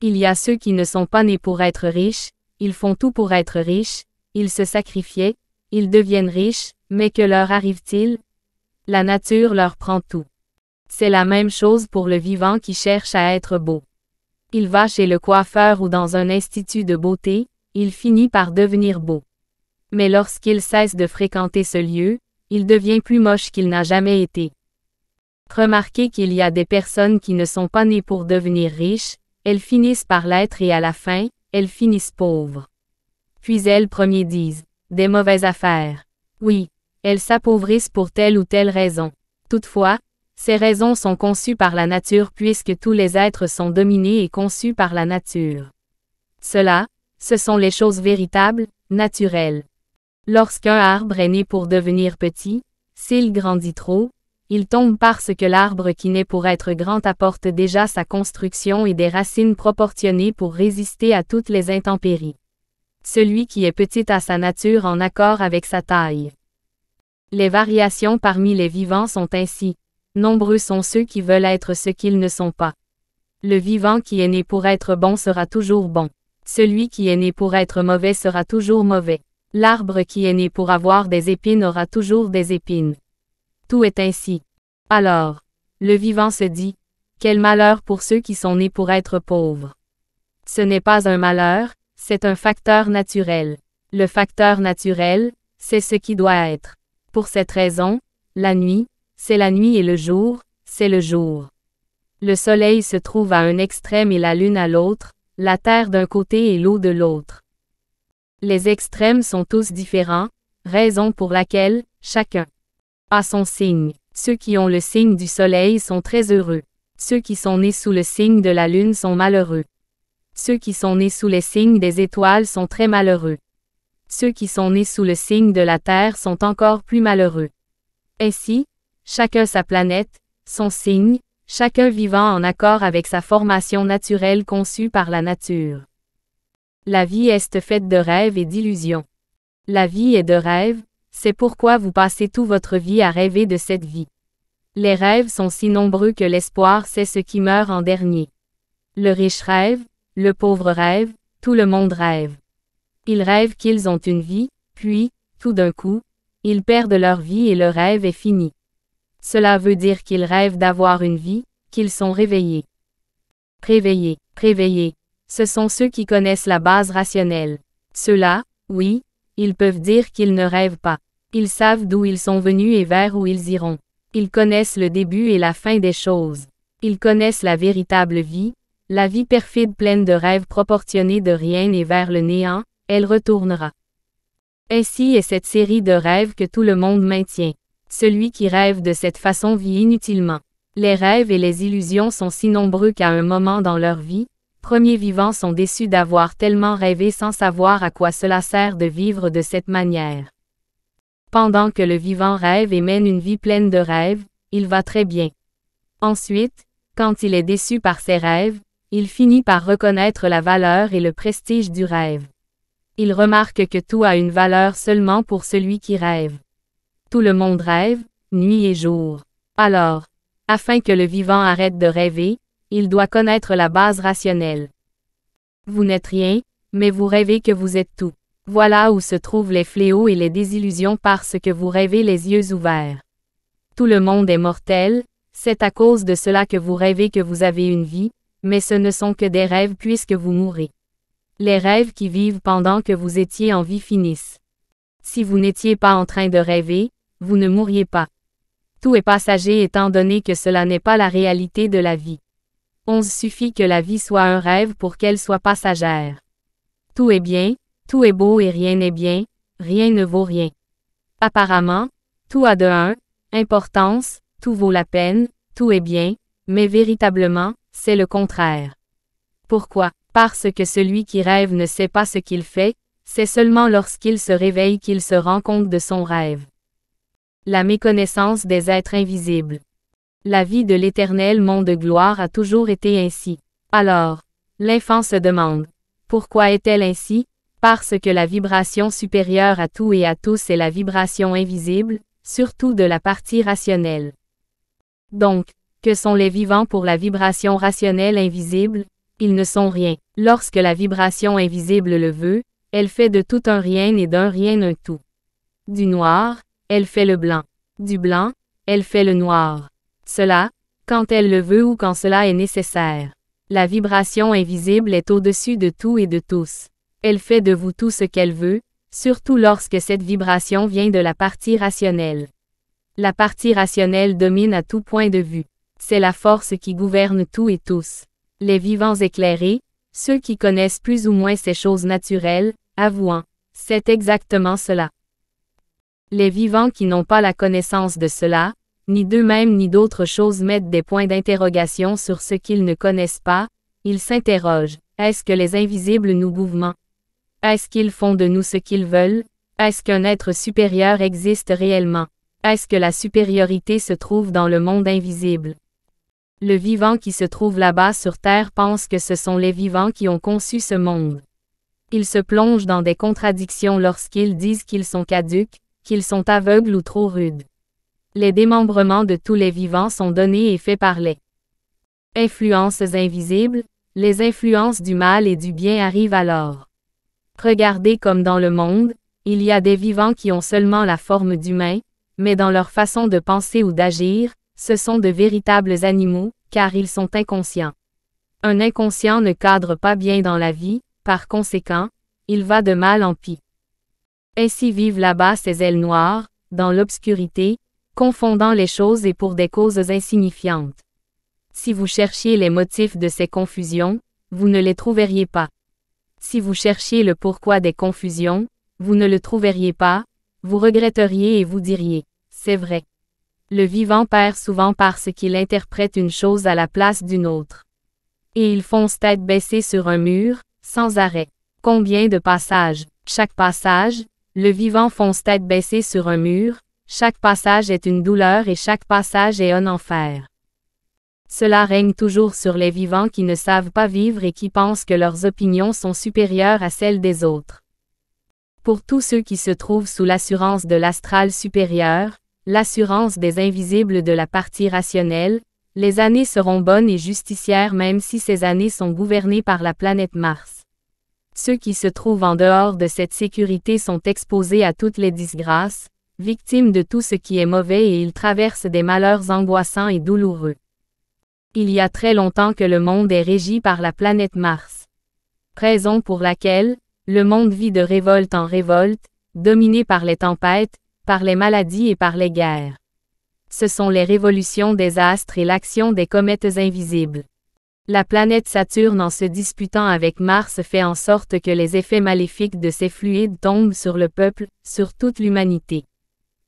Il y a ceux qui ne sont pas nés pour être riches, ils font tout pour être riches, ils se sacrifient, ils deviennent riches, mais que leur arrive-t-il La nature leur prend tout. C'est la même chose pour le vivant qui cherche à être beau. Il va chez le coiffeur ou dans un institut de beauté, il finit par devenir beau. Mais lorsqu'il cesse de fréquenter ce lieu, il devient plus moche qu'il n'a jamais été. Remarquez qu'il y a des personnes qui ne sont pas nées pour devenir riches, elles finissent par l'être et à la fin, elles finissent pauvres. Puis elles premiers disent, des mauvaises affaires. Oui, elles s'appauvrissent pour telle ou telle raison. Toutefois, ces raisons sont conçues par la nature puisque tous les êtres sont dominés et conçus par la nature. Cela, ce sont les choses véritables, naturelles. Lorsqu'un arbre est né pour devenir petit, s'il grandit trop, il tombe parce que l'arbre qui naît pour être grand apporte déjà sa construction et des racines proportionnées pour résister à toutes les intempéries. Celui qui est petit a sa nature en accord avec sa taille. Les variations parmi les vivants sont ainsi. Nombreux sont ceux qui veulent être ce qu'ils ne sont pas. Le vivant qui est né pour être bon sera toujours bon. Celui qui est né pour être mauvais sera toujours mauvais. L'arbre qui est né pour avoir des épines aura toujours des épines. Tout est ainsi. Alors, le vivant se dit, quel malheur pour ceux qui sont nés pour être pauvres. Ce n'est pas un malheur, c'est un facteur naturel. Le facteur naturel, c'est ce qui doit être. Pour cette raison, la nuit, c'est la nuit et le jour, c'est le jour. Le soleil se trouve à un extrême et la lune à l'autre, la terre d'un côté et l'eau de l'autre. Les extrêmes sont tous différents, raison pour laquelle, chacun son signe. Ceux qui ont le signe du soleil sont très heureux. Ceux qui sont nés sous le signe de la lune sont malheureux. Ceux qui sont nés sous les signes des étoiles sont très malheureux. Ceux qui sont nés sous le signe de la terre sont encore plus malheureux. Ainsi, chacun sa planète, son signe, chacun vivant en accord avec sa formation naturelle conçue par la nature. La vie est faite de rêves et d'illusions. La vie est de rêves, c'est pourquoi vous passez toute votre vie à rêver de cette vie. Les rêves sont si nombreux que l'espoir c'est ce qui meurt en dernier. Le riche rêve, le pauvre rêve, tout le monde rêve. Ils rêvent qu'ils ont une vie, puis, tout d'un coup, ils perdent leur vie et le rêve est fini. Cela veut dire qu'ils rêvent d'avoir une vie, qu'ils sont réveillés. Réveillés, réveillés. Ce sont ceux qui connaissent la base rationnelle. Ceux-là, oui, ils peuvent dire qu'ils ne rêvent pas. Ils savent d'où ils sont venus et vers où ils iront. Ils connaissent le début et la fin des choses. Ils connaissent la véritable vie, la vie perfide pleine de rêves proportionnés de rien et vers le néant, elle retournera. Ainsi est cette série de rêves que tout le monde maintient. Celui qui rêve de cette façon vit inutilement. Les rêves et les illusions sont si nombreux qu'à un moment dans leur vie, premiers vivants sont déçus d'avoir tellement rêvé sans savoir à quoi cela sert de vivre de cette manière. Pendant que le vivant rêve et mène une vie pleine de rêves, il va très bien. Ensuite, quand il est déçu par ses rêves, il finit par reconnaître la valeur et le prestige du rêve. Il remarque que tout a une valeur seulement pour celui qui rêve. Tout le monde rêve, nuit et jour. Alors, afin que le vivant arrête de rêver, il doit connaître la base rationnelle. Vous n'êtes rien, mais vous rêvez que vous êtes tout. Voilà où se trouvent les fléaux et les désillusions parce que vous rêvez les yeux ouverts. Tout le monde est mortel, c'est à cause de cela que vous rêvez que vous avez une vie, mais ce ne sont que des rêves puisque vous mourrez. Les rêves qui vivent pendant que vous étiez en vie finissent. Si vous n'étiez pas en train de rêver, vous ne mourriez pas. Tout est passager étant donné que cela n'est pas la réalité de la vie. 11 suffit que la vie soit un rêve pour qu'elle soit passagère. Tout est bien, tout est beau et rien n'est bien, rien ne vaut rien. Apparemment, tout a de un, importance, tout vaut la peine, tout est bien, mais véritablement, c'est le contraire. Pourquoi? Parce que celui qui rêve ne sait pas ce qu'il fait, c'est seulement lorsqu'il se réveille qu'il se rend compte de son rêve. La méconnaissance des êtres invisibles. La vie de l'éternel monde de gloire a toujours été ainsi. Alors, l'enfant se demande, pourquoi est-elle ainsi? Parce que la vibration supérieure à tout et à tous est la vibration invisible, surtout de la partie rationnelle. Donc, que sont les vivants pour la vibration rationnelle invisible? Ils ne sont rien. Lorsque la vibration invisible le veut, elle fait de tout un rien et d'un rien un tout. Du noir, elle fait le blanc. Du blanc, elle fait le noir. Cela, quand elle le veut ou quand cela est nécessaire. La vibration invisible est au-dessus de tout et de tous. Elle fait de vous tout ce qu'elle veut, surtout lorsque cette vibration vient de la partie rationnelle. La partie rationnelle domine à tout point de vue. C'est la force qui gouverne tout et tous. Les vivants éclairés, ceux qui connaissent plus ou moins ces choses naturelles, avouant, c'est exactement cela. Les vivants qui n'ont pas la connaissance de cela, ni d'eux-mêmes ni d'autres choses mettent des points d'interrogation sur ce qu'ils ne connaissent pas, ils s'interrogent. Est-ce que les invisibles nous mouvement Est-ce qu'ils font de nous ce qu'ils veulent Est-ce qu'un être supérieur existe réellement Est-ce que la supériorité se trouve dans le monde invisible Le vivant qui se trouve là-bas sur Terre pense que ce sont les vivants qui ont conçu ce monde. Ils se plongent dans des contradictions lorsqu'ils disent qu'ils sont caduques, qu'ils sont aveugles ou trop rudes les démembrements de tous les vivants sont donnés et faits par les influences invisibles, les influences du mal et du bien arrivent alors. Regardez comme dans le monde, il y a des vivants qui ont seulement la forme d'humains, mais dans leur façon de penser ou d'agir, ce sont de véritables animaux, car ils sont inconscients. Un inconscient ne cadre pas bien dans la vie, par conséquent, il va de mal en pis. Ainsi vivent là-bas ces ailes noires, dans l'obscurité, confondant les choses et pour des causes insignifiantes. Si vous cherchiez les motifs de ces confusions, vous ne les trouveriez pas. Si vous cherchiez le pourquoi des confusions, vous ne le trouveriez pas, vous regretteriez et vous diriez, c'est vrai. Le vivant perd souvent parce qu'il interprète une chose à la place d'une autre. Et ils fonce tête baissée sur un mur, sans arrêt. Combien de passages Chaque passage, le vivant fonce tête baissée sur un mur, chaque passage est une douleur et chaque passage est un enfer. Cela règne toujours sur les vivants qui ne savent pas vivre et qui pensent que leurs opinions sont supérieures à celles des autres. Pour tous ceux qui se trouvent sous l'assurance de l'astral supérieur, l'assurance des invisibles de la partie rationnelle, les années seront bonnes et justicières même si ces années sont gouvernées par la planète Mars. Ceux qui se trouvent en dehors de cette sécurité sont exposés à toutes les disgrâces, victime de tout ce qui est mauvais et il traverse des malheurs angoissants et douloureux. Il y a très longtemps que le monde est régi par la planète Mars. Raison pour laquelle, le monde vit de révolte en révolte, dominé par les tempêtes, par les maladies et par les guerres. Ce sont les révolutions des astres et l'action des comètes invisibles. La planète Saturne en se disputant avec Mars fait en sorte que les effets maléfiques de ces fluides tombent sur le peuple, sur toute l'humanité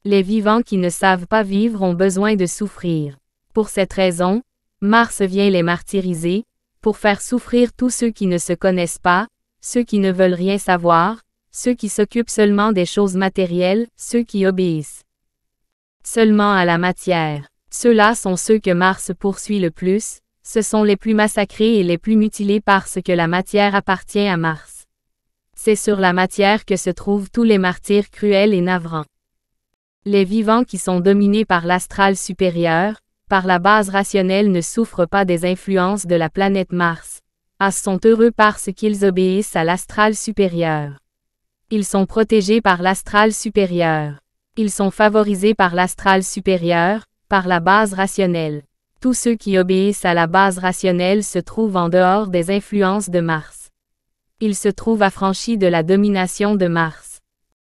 les vivants qui ne savent pas vivre ont besoin de souffrir. Pour cette raison, Mars vient les martyriser, pour faire souffrir tous ceux qui ne se connaissent pas, ceux qui ne veulent rien savoir, ceux qui s'occupent seulement des choses matérielles, ceux qui obéissent seulement à la matière. Ceux-là sont ceux que Mars poursuit le plus, ce sont les plus massacrés et les plus mutilés parce que la matière appartient à Mars. C'est sur la matière que se trouvent tous les martyrs cruels et navrants. Les vivants qui sont dominés par l'astral supérieur, par la base rationnelle ne souffrent pas des influences de la planète Mars. As ah, sont heureux parce qu'ils obéissent à l'astral supérieur. Ils sont protégés par l'astral supérieur. Ils sont favorisés par l'astral supérieur, par la base rationnelle. Tous ceux qui obéissent à la base rationnelle se trouvent en dehors des influences de Mars. Ils se trouvent affranchis de la domination de Mars.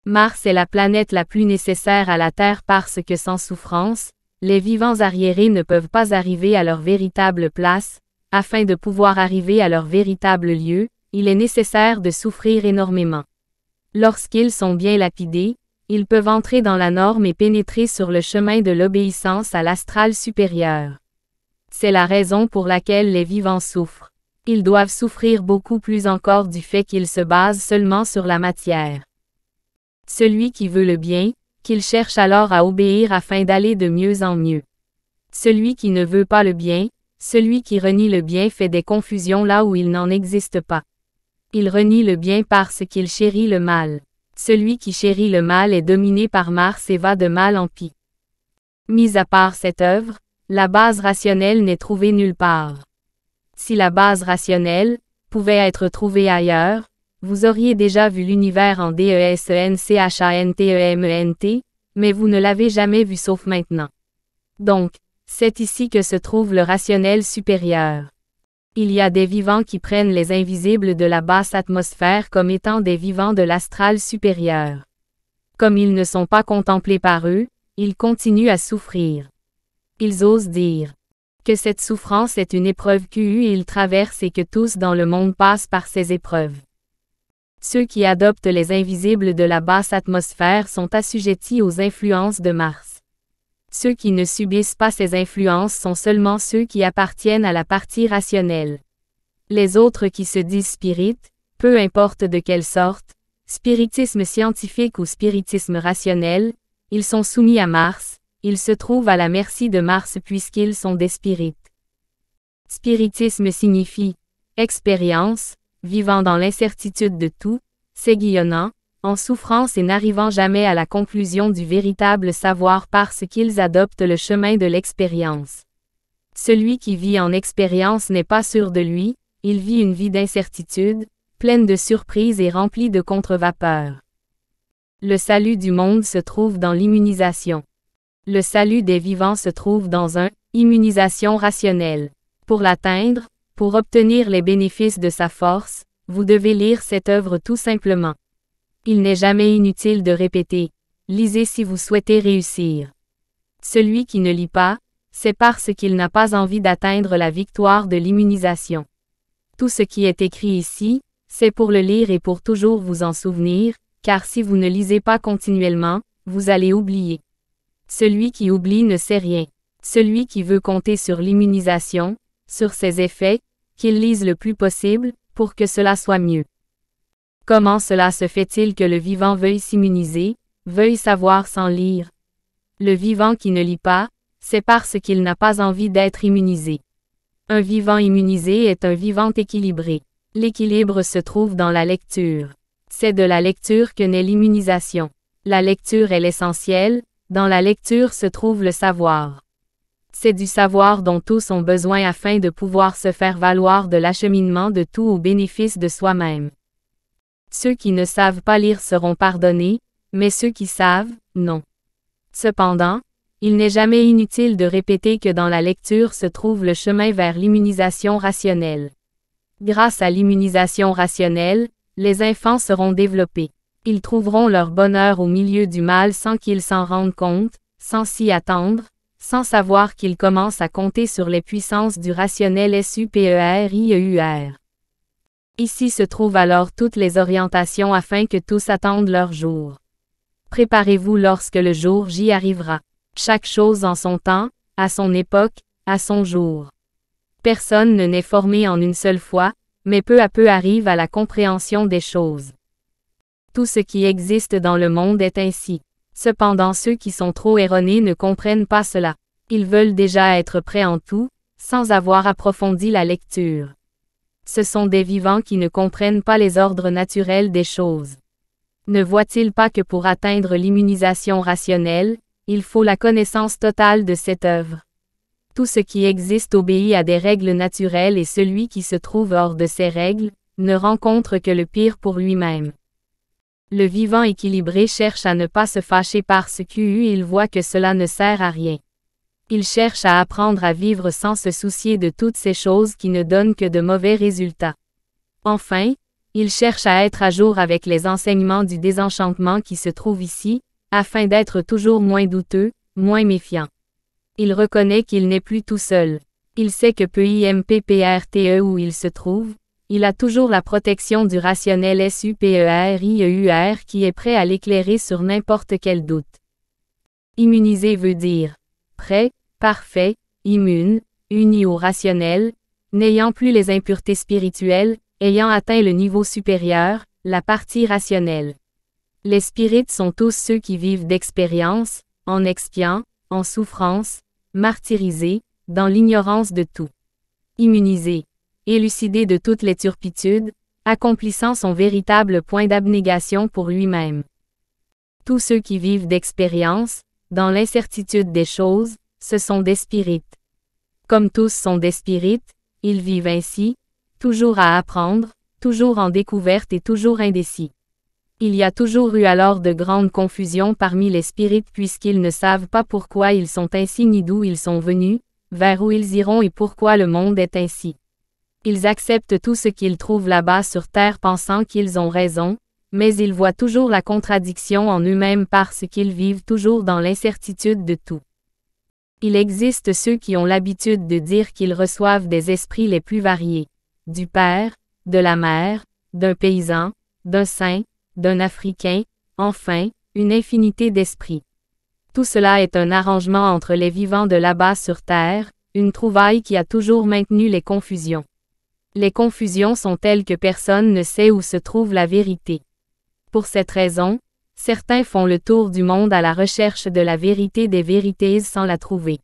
Mars est la planète la plus nécessaire à la Terre parce que sans souffrance, les vivants arriérés ne peuvent pas arriver à leur véritable place, afin de pouvoir arriver à leur véritable lieu, il est nécessaire de souffrir énormément. Lorsqu'ils sont bien lapidés, ils peuvent entrer dans la norme et pénétrer sur le chemin de l'obéissance à l'astral supérieur. C'est la raison pour laquelle les vivants souffrent. Ils doivent souffrir beaucoup plus encore du fait qu'ils se basent seulement sur la matière. Celui qui veut le bien, qu'il cherche alors à obéir afin d'aller de mieux en mieux. Celui qui ne veut pas le bien, celui qui renie le bien fait des confusions là où il n'en existe pas. Il renie le bien parce qu'il chérit le mal. Celui qui chérit le mal est dominé par Mars et va de mal en pis. Mis à part cette œuvre, la base rationnelle n'est trouvée nulle part. Si la base rationnelle pouvait être trouvée ailleurs, vous auriez déjà vu l'univers en DESENCHANTEMENT, e e mais vous ne l'avez jamais vu sauf maintenant. Donc, c'est ici que se trouve le rationnel supérieur. Il y a des vivants qui prennent les invisibles de la basse atmosphère comme étant des vivants de l'astral supérieur. Comme ils ne sont pas contemplés par eux, ils continuent à souffrir. Ils osent dire que cette souffrance est une épreuve qu'eux ils traversent et que tous dans le monde passent par ces épreuves. Ceux qui adoptent les invisibles de la basse atmosphère sont assujettis aux influences de Mars. Ceux qui ne subissent pas ces influences sont seulement ceux qui appartiennent à la partie rationnelle. Les autres qui se disent spirites, peu importe de quelle sorte, spiritisme scientifique ou spiritisme rationnel, ils sont soumis à Mars, ils se trouvent à la merci de Mars puisqu'ils sont des spirites. Spiritisme signifie expérience, vivant dans l'incertitude de tout, s'aiguillonnant, en souffrance et n'arrivant jamais à la conclusion du véritable savoir parce qu'ils adoptent le chemin de l'expérience. Celui qui vit en expérience n'est pas sûr de lui, il vit une vie d'incertitude, pleine de surprises et remplie de contre-vapeurs. Le salut du monde se trouve dans l'immunisation. Le salut des vivants se trouve dans un immunisation rationnelle. Pour l'atteindre, pour obtenir les bénéfices de sa force, vous devez lire cette œuvre tout simplement. Il n'est jamais inutile de répéter. Lisez si vous souhaitez réussir. Celui qui ne lit pas, c'est parce qu'il n'a pas envie d'atteindre la victoire de l'immunisation. Tout ce qui est écrit ici, c'est pour le lire et pour toujours vous en souvenir, car si vous ne lisez pas continuellement, vous allez oublier. Celui qui oublie ne sait rien. Celui qui veut compter sur l'immunisation, sur ses effets, qu'il lise le plus possible, pour que cela soit mieux. Comment cela se fait-il que le vivant veuille s'immuniser, veuille savoir sans lire Le vivant qui ne lit pas, c'est parce qu'il n'a pas envie d'être immunisé. Un vivant immunisé est un vivant équilibré. L'équilibre se trouve dans la lecture. C'est de la lecture que naît l'immunisation. La lecture est l'essentiel, dans la lecture se trouve le savoir c'est du savoir dont tous ont besoin afin de pouvoir se faire valoir de l'acheminement de tout au bénéfice de soi-même. Ceux qui ne savent pas lire seront pardonnés, mais ceux qui savent, non. Cependant, il n'est jamais inutile de répéter que dans la lecture se trouve le chemin vers l'immunisation rationnelle. Grâce à l'immunisation rationnelle, les enfants seront développés. Ils trouveront leur bonheur au milieu du mal sans qu'ils s'en rendent compte, sans s'y attendre, sans savoir qu'il commence à compter sur les puissances du rationnel SUPERIEUR. E Ici se trouvent alors toutes les orientations afin que tous attendent leur jour. Préparez-vous lorsque le jour J arrivera. Chaque chose en son temps, à son époque, à son jour. Personne ne n'est formé en une seule fois, mais peu à peu arrive à la compréhension des choses. Tout ce qui existe dans le monde est ainsi. Cependant ceux qui sont trop erronés ne comprennent pas cela. Ils veulent déjà être prêts en tout, sans avoir approfondi la lecture. Ce sont des vivants qui ne comprennent pas les ordres naturels des choses. Ne voit-il pas que pour atteindre l'immunisation rationnelle, il faut la connaissance totale de cette œuvre Tout ce qui existe obéit à des règles naturelles et celui qui se trouve hors de ces règles, ne rencontre que le pire pour lui-même. Le vivant équilibré cherche à ne pas se fâcher parce qu'il il voit que cela ne sert à rien. Il cherche à apprendre à vivre sans se soucier de toutes ces choses qui ne donnent que de mauvais résultats. Enfin, il cherche à être à jour avec les enseignements du désenchantement qui se trouvent ici, afin d'être toujours moins douteux, moins méfiant. Il reconnaît qu'il n'est plus tout seul. Il sait que peu IMPPRTE où il se trouve, il a toujours la protection du rationnel SUPERIEUR e qui est prêt à l'éclairer sur n'importe quel doute. Immunisé veut dire prêt, parfait, immune, uni au rationnel, n'ayant plus les impuretés spirituelles, ayant atteint le niveau supérieur, la partie rationnelle. Les spirites sont tous ceux qui vivent d'expérience, en expiant, en souffrance, martyrisés, dans l'ignorance de tout. Immunisé élucidé de toutes les turpitudes, accomplissant son véritable point d'abnégation pour lui-même. Tous ceux qui vivent d'expérience, dans l'incertitude des choses, ce sont des spirites. Comme tous sont des spirites, ils vivent ainsi, toujours à apprendre, toujours en découverte et toujours indécis. Il y a toujours eu alors de grandes confusions parmi les spirites puisqu'ils ne savent pas pourquoi ils sont ainsi ni d'où ils sont venus, vers où ils iront et pourquoi le monde est ainsi. Ils acceptent tout ce qu'ils trouvent là-bas sur Terre pensant qu'ils ont raison, mais ils voient toujours la contradiction en eux-mêmes parce qu'ils vivent toujours dans l'incertitude de tout. Il existe ceux qui ont l'habitude de dire qu'ils reçoivent des esprits les plus variés, du père, de la mère, d'un paysan, d'un saint, d'un Africain, enfin, une infinité d'esprits. Tout cela est un arrangement entre les vivants de là-bas sur Terre, une trouvaille qui a toujours maintenu les confusions. Les confusions sont telles que personne ne sait où se trouve la vérité. Pour cette raison, certains font le tour du monde à la recherche de la vérité des vérités sans la trouver.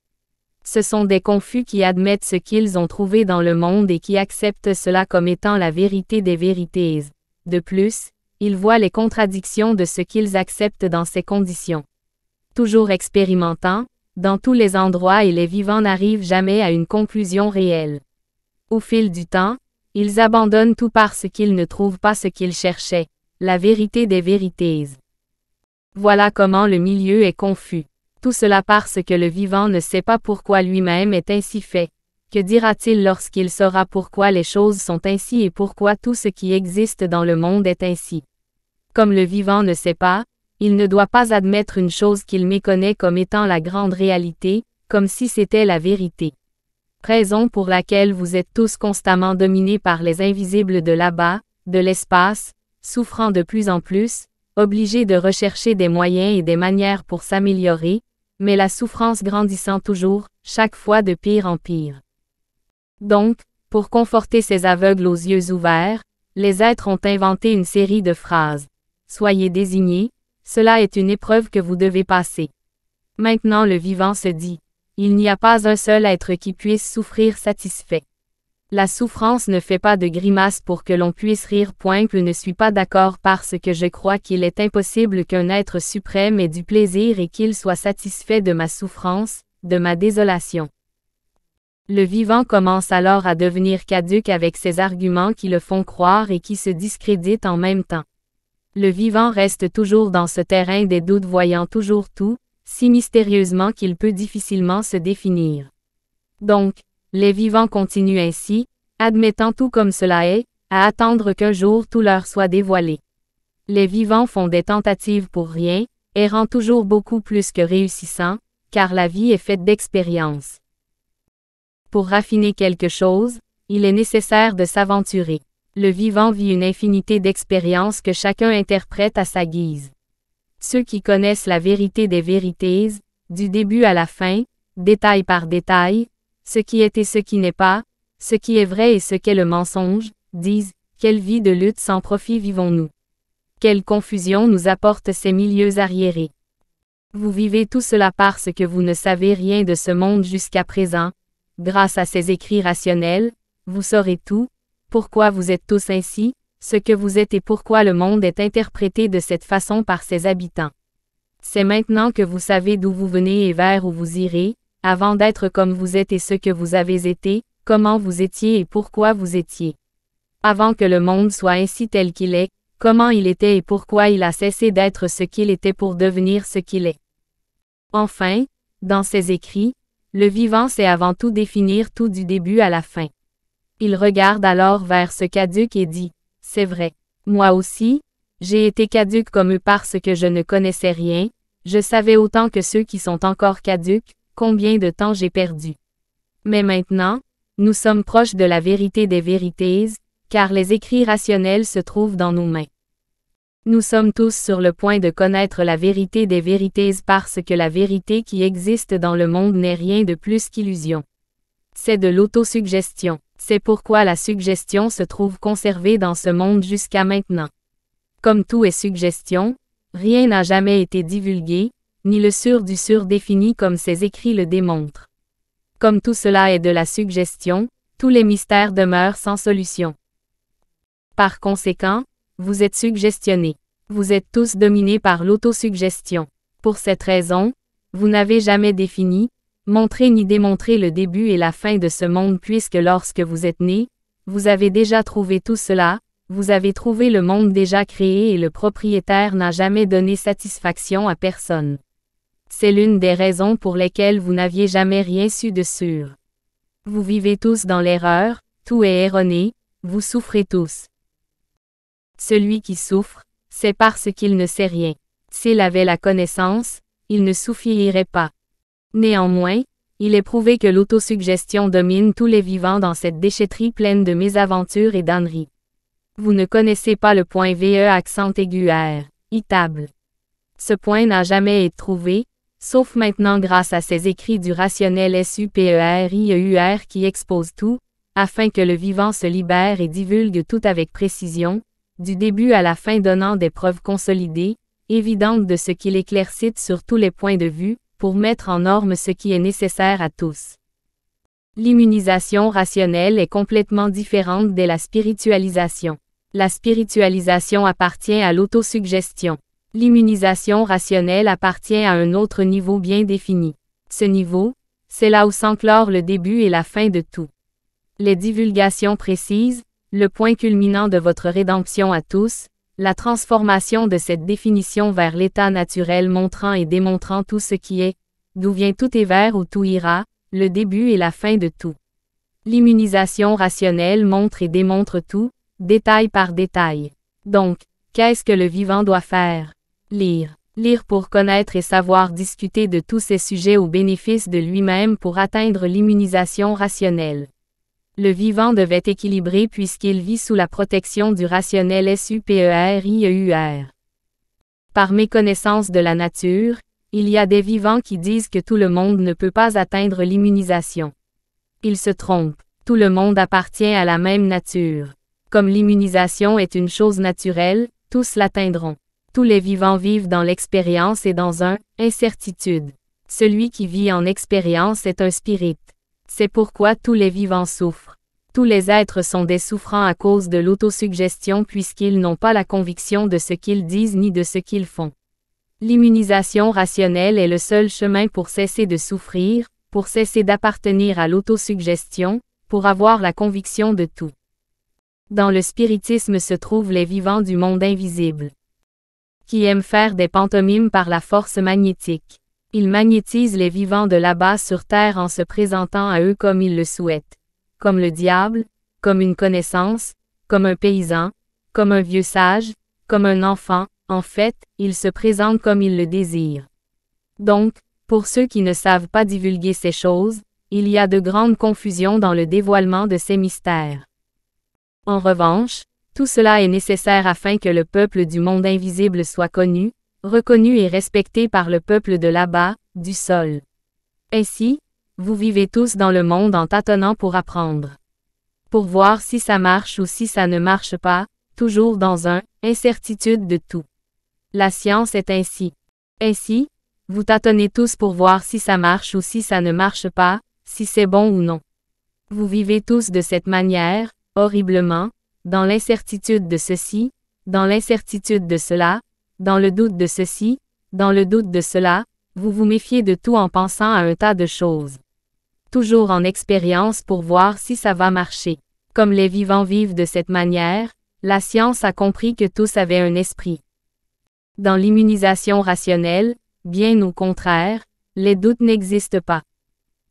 Ce sont des confus qui admettent ce qu'ils ont trouvé dans le monde et qui acceptent cela comme étant la vérité des vérités. De plus, ils voient les contradictions de ce qu'ils acceptent dans ces conditions. Toujours expérimentant, dans tous les endroits et les vivants n'arrivent jamais à une conclusion réelle. Au fil du temps, ils abandonnent tout parce qu'ils ne trouvent pas ce qu'ils cherchaient, la vérité des vérités. Voilà comment le milieu est confus. Tout cela parce que le vivant ne sait pas pourquoi lui-même est ainsi fait. Que dira-t-il lorsqu'il saura pourquoi les choses sont ainsi et pourquoi tout ce qui existe dans le monde est ainsi? Comme le vivant ne sait pas, il ne doit pas admettre une chose qu'il méconnaît comme étant la grande réalité, comme si c'était la vérité raison pour laquelle vous êtes tous constamment dominés par les invisibles de là-bas, de l'espace, souffrant de plus en plus, obligés de rechercher des moyens et des manières pour s'améliorer, mais la souffrance grandissant toujours, chaque fois de pire en pire. Donc, pour conforter ces aveugles aux yeux ouverts, les êtres ont inventé une série de phrases. Soyez désignés, cela est une épreuve que vous devez passer. Maintenant le vivant se dit. Il n'y a pas un seul être qui puisse souffrir satisfait. La souffrance ne fait pas de grimace pour que l'on puisse rire. Point je ne suis pas d'accord parce que je crois qu'il est impossible qu'un être suprême ait du plaisir et qu'il soit satisfait de ma souffrance, de ma désolation. Le vivant commence alors à devenir caduque avec ses arguments qui le font croire et qui se discréditent en même temps. Le vivant reste toujours dans ce terrain des doutes voyant toujours tout, si mystérieusement qu'il peut difficilement se définir. Donc, les vivants continuent ainsi, admettant tout comme cela est, à attendre qu'un jour tout leur soit dévoilé. Les vivants font des tentatives pour rien, errant toujours beaucoup plus que réussissant, car la vie est faite d'expériences. Pour raffiner quelque chose, il est nécessaire de s'aventurer. Le vivant vit une infinité d'expériences que chacun interprète à sa guise. Ceux qui connaissent la vérité des vérités, du début à la fin, détail par détail, ce qui est et ce qui n'est pas, ce qui est vrai et ce qu'est le mensonge, disent, quelle vie de lutte sans profit vivons-nous Quelle confusion nous apportent ces milieux arriérés Vous vivez tout cela parce que vous ne savez rien de ce monde jusqu'à présent, grâce à ces écrits rationnels, vous saurez tout, pourquoi vous êtes tous ainsi, ce que vous êtes et pourquoi le monde est interprété de cette façon par ses habitants. C'est maintenant que vous savez d'où vous venez et vers où vous irez, avant d'être comme vous êtes et ce que vous avez été, comment vous étiez et pourquoi vous étiez. Avant que le monde soit ainsi tel qu'il est, comment il était et pourquoi il a cessé d'être ce qu'il était pour devenir ce qu'il est. Enfin, dans ses écrits, le vivant sait avant tout définir tout du début à la fin. Il regarde alors vers ce caduc et dit, c'est vrai. Moi aussi, j'ai été caduque comme eux parce que je ne connaissais rien, je savais autant que ceux qui sont encore caduques, combien de temps j'ai perdu. Mais maintenant, nous sommes proches de la vérité des vérités, car les écrits rationnels se trouvent dans nos mains. Nous sommes tous sur le point de connaître la vérité des vérités parce que la vérité qui existe dans le monde n'est rien de plus qu'illusion. C'est de l'autosuggestion. C'est pourquoi la suggestion se trouve conservée dans ce monde jusqu'à maintenant. Comme tout est suggestion, rien n'a jamais été divulgué, ni le sûr du sûr défini comme ses écrits le démontrent. Comme tout cela est de la suggestion, tous les mystères demeurent sans solution. Par conséquent, vous êtes suggestionnés. Vous êtes tous dominés par l'autosuggestion. Pour cette raison, vous n'avez jamais défini, montrer ni démontrer le début et la fin de ce monde puisque lorsque vous êtes né, vous avez déjà trouvé tout cela, vous avez trouvé le monde déjà créé et le propriétaire n'a jamais donné satisfaction à personne. C'est l'une des raisons pour lesquelles vous n'aviez jamais rien su de sûr. Vous vivez tous dans l'erreur, tout est erroné, vous souffrez tous. Celui qui souffre, c'est parce qu'il ne sait rien. S'il avait la connaissance, il ne souffrirait pas. Néanmoins, il est prouvé que l'autosuggestion domine tous les vivants dans cette déchetterie pleine de mésaventures et d'âneries. Vous ne connaissez pas le point VE accent aigu R, itable. Ce point n'a jamais été trouvé, sauf maintenant grâce à ces écrits du rationnel SUPERIEUR e qui expose tout, afin que le vivant se libère et divulgue tout avec précision, du début à la fin donnant des preuves consolidées, évidentes de ce qu'il éclaircite sur tous les points de vue, mettre en norme ce qui est nécessaire à tous. L'immunisation rationnelle est complètement différente de la spiritualisation. La spiritualisation appartient à l'autosuggestion. L'immunisation rationnelle appartient à un autre niveau bien défini. Ce niveau, c'est là où s'enclore le début et la fin de tout. Les divulgations précises, le point culminant de votre rédemption à tous, la transformation de cette définition vers l'état naturel montrant et démontrant tout ce qui est, d'où vient tout est vers ou tout ira, le début et la fin de tout. L'immunisation rationnelle montre et démontre tout, détail par détail. Donc, qu'est-ce que le vivant doit faire Lire. Lire pour connaître et savoir discuter de tous ces sujets au bénéfice de lui-même pour atteindre l'immunisation rationnelle. Le vivant devait équilibrer puisqu'il vit sous la protection du rationnel SUPERIEUR. E Par méconnaissance de la nature, il y a des vivants qui disent que tout le monde ne peut pas atteindre l'immunisation. Ils se trompent. Tout le monde appartient à la même nature. Comme l'immunisation est une chose naturelle, tous l'atteindront. Tous les vivants vivent dans l'expérience et dans un incertitude. Celui qui vit en expérience est un spirit. C'est pourquoi tous les vivants souffrent. Tous les êtres sont des souffrants à cause de l'autosuggestion puisqu'ils n'ont pas la conviction de ce qu'ils disent ni de ce qu'ils font. L'immunisation rationnelle est le seul chemin pour cesser de souffrir, pour cesser d'appartenir à l'autosuggestion, pour avoir la conviction de tout. Dans le spiritisme se trouvent les vivants du monde invisible, qui aiment faire des pantomimes par la force magnétique. Il magnétise les vivants de là-bas sur terre en se présentant à eux comme il le souhaite. Comme le diable, comme une connaissance, comme un paysan, comme un vieux sage, comme un enfant, en fait, il se présente comme il le désire. Donc, pour ceux qui ne savent pas divulguer ces choses, il y a de grandes confusions dans le dévoilement de ces mystères. En revanche, tout cela est nécessaire afin que le peuple du monde invisible soit connu, reconnu et respecté par le peuple de là-bas, du sol. Ainsi, vous vivez tous dans le monde en tâtonnant pour apprendre. Pour voir si ça marche ou si ça ne marche pas, toujours dans un, incertitude de tout. La science est ainsi. Ainsi, vous tâtonnez tous pour voir si ça marche ou si ça ne marche pas, si c'est bon ou non. Vous vivez tous de cette manière, horriblement, dans l'incertitude de ceci, dans l'incertitude de cela, dans le doute de ceci, dans le doute de cela, vous vous méfiez de tout en pensant à un tas de choses. Toujours en expérience pour voir si ça va marcher. Comme les vivants vivent de cette manière, la science a compris que tous avaient un esprit. Dans l'immunisation rationnelle, bien au contraire, les doutes n'existent pas.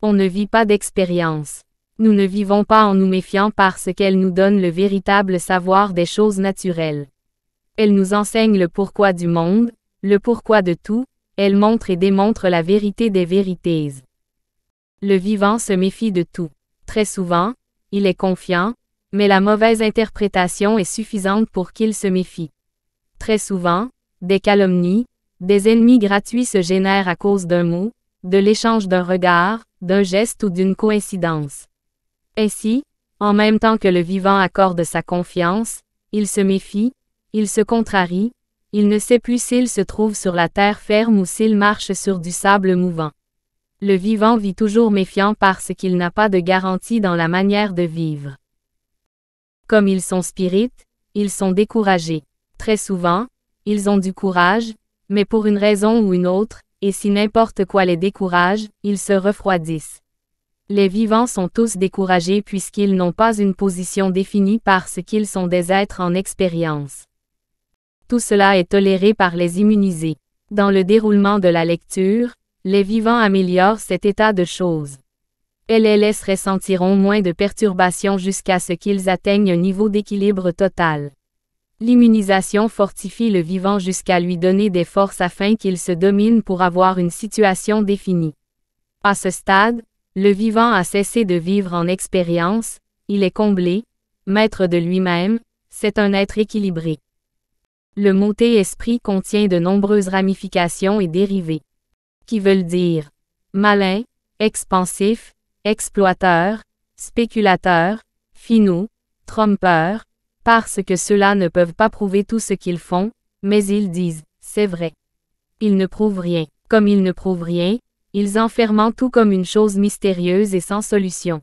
On ne vit pas d'expérience. Nous ne vivons pas en nous méfiant parce qu'elle nous donne le véritable savoir des choses naturelles. Elle nous enseigne le pourquoi du monde, le pourquoi de tout, elle montre et démontre la vérité des vérités. Le vivant se méfie de tout. Très souvent, il est confiant, mais la mauvaise interprétation est suffisante pour qu'il se méfie. Très souvent, des calomnies, des ennemis gratuits se génèrent à cause d'un mot, de l'échange d'un regard, d'un geste ou d'une coïncidence. Ainsi, en même temps que le vivant accorde sa confiance, il se méfie, il se contrarie, il ne sait plus s'il se trouve sur la terre ferme ou s'il marche sur du sable mouvant. Le vivant vit toujours méfiant parce qu'il n'a pas de garantie dans la manière de vivre. Comme ils sont spirites, ils sont découragés. Très souvent, ils ont du courage, mais pour une raison ou une autre, et si n'importe quoi les décourage, ils se refroidissent. Les vivants sont tous découragés puisqu'ils n'ont pas une position définie parce qu'ils sont des êtres en expérience. Tout cela est toléré par les immunisés. Dans le déroulement de la lecture, les vivants améliorent cet état de choses. LLS ressentiront moins de perturbations jusqu'à ce qu'ils atteignent un niveau d'équilibre total. L'immunisation fortifie le vivant jusqu'à lui donner des forces afin qu'il se domine pour avoir une situation définie. À ce stade, le vivant a cessé de vivre en expérience, il est comblé, maître de lui-même, c'est un être équilibré. Le mot esprit contient de nombreuses ramifications et dérivés, qui veulent dire malin, expansif, exploiteur, spéculateur, finou, trompeur, parce que ceux-là ne peuvent pas prouver tout ce qu'ils font, mais ils disent, c'est vrai. Ils ne prouvent rien. Comme ils ne prouvent rien, ils enferment tout comme une chose mystérieuse et sans solution.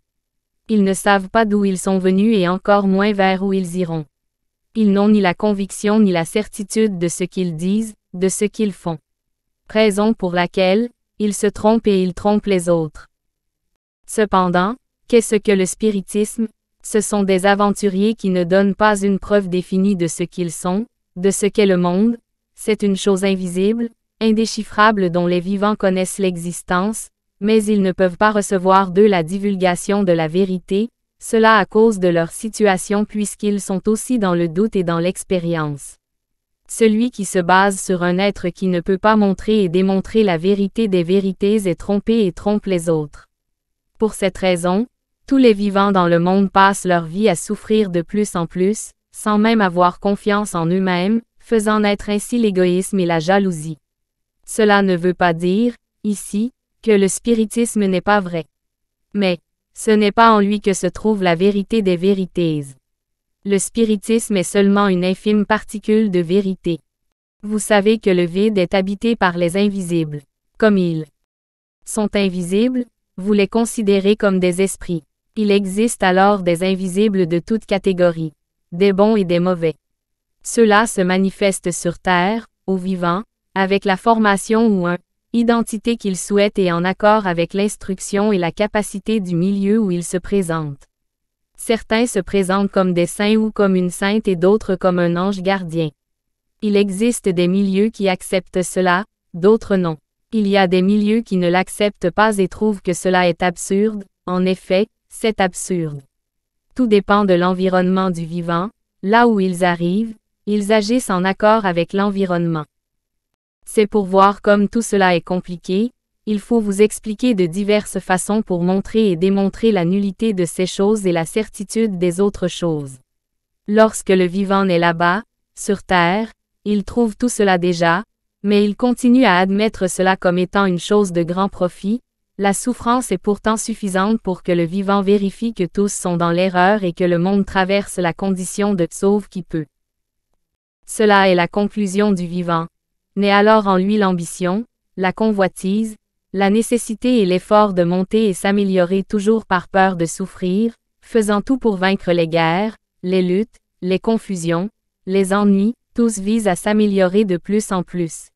Ils ne savent pas d'où ils sont venus et encore moins vers où ils iront ils n'ont ni la conviction ni la certitude de ce qu'ils disent, de ce qu'ils font. Raison pour laquelle, ils se trompent et ils trompent les autres. Cependant, qu'est-ce que le spiritisme Ce sont des aventuriers qui ne donnent pas une preuve définie de ce qu'ils sont, de ce qu'est le monde, c'est une chose invisible, indéchiffrable dont les vivants connaissent l'existence, mais ils ne peuvent pas recevoir d'eux la divulgation de la vérité, cela à cause de leur situation puisqu'ils sont aussi dans le doute et dans l'expérience. Celui qui se base sur un être qui ne peut pas montrer et démontrer la vérité des vérités est trompé et trompe les autres. Pour cette raison, tous les vivants dans le monde passent leur vie à souffrir de plus en plus, sans même avoir confiance en eux-mêmes, faisant naître ainsi l'égoïsme et la jalousie. Cela ne veut pas dire, ici, que le spiritisme n'est pas vrai. Mais, ce n'est pas en lui que se trouve la vérité des vérités. Le spiritisme est seulement une infime particule de vérité. Vous savez que le vide est habité par les invisibles. Comme ils sont invisibles, vous les considérez comme des esprits. Il existe alors des invisibles de toutes catégories, des bons et des mauvais. Cela se manifeste sur Terre, aux vivant, avec la formation ou un identité qu'ils souhaitent et en accord avec l'instruction et la capacité du milieu où ils se présentent. Certains se présentent comme des saints ou comme une sainte et d'autres comme un ange gardien. Il existe des milieux qui acceptent cela, d'autres non. Il y a des milieux qui ne l'acceptent pas et trouvent que cela est absurde, en effet, c'est absurde. Tout dépend de l'environnement du vivant, là où ils arrivent, ils agissent en accord avec l'environnement. C'est pour voir comme tout cela est compliqué, il faut vous expliquer de diverses façons pour montrer et démontrer la nullité de ces choses et la certitude des autres choses. Lorsque le vivant est là-bas, sur Terre, il trouve tout cela déjà, mais il continue à admettre cela comme étant une chose de grand profit, la souffrance est pourtant suffisante pour que le vivant vérifie que tous sont dans l'erreur et que le monde traverse la condition de sauve qui peut. Cela est la conclusion du vivant. Naît alors en lui l'ambition, la convoitise, la nécessité et l'effort de monter et s'améliorer toujours par peur de souffrir, faisant tout pour vaincre les guerres, les luttes, les confusions, les ennuis, tous visent à s'améliorer de plus en plus.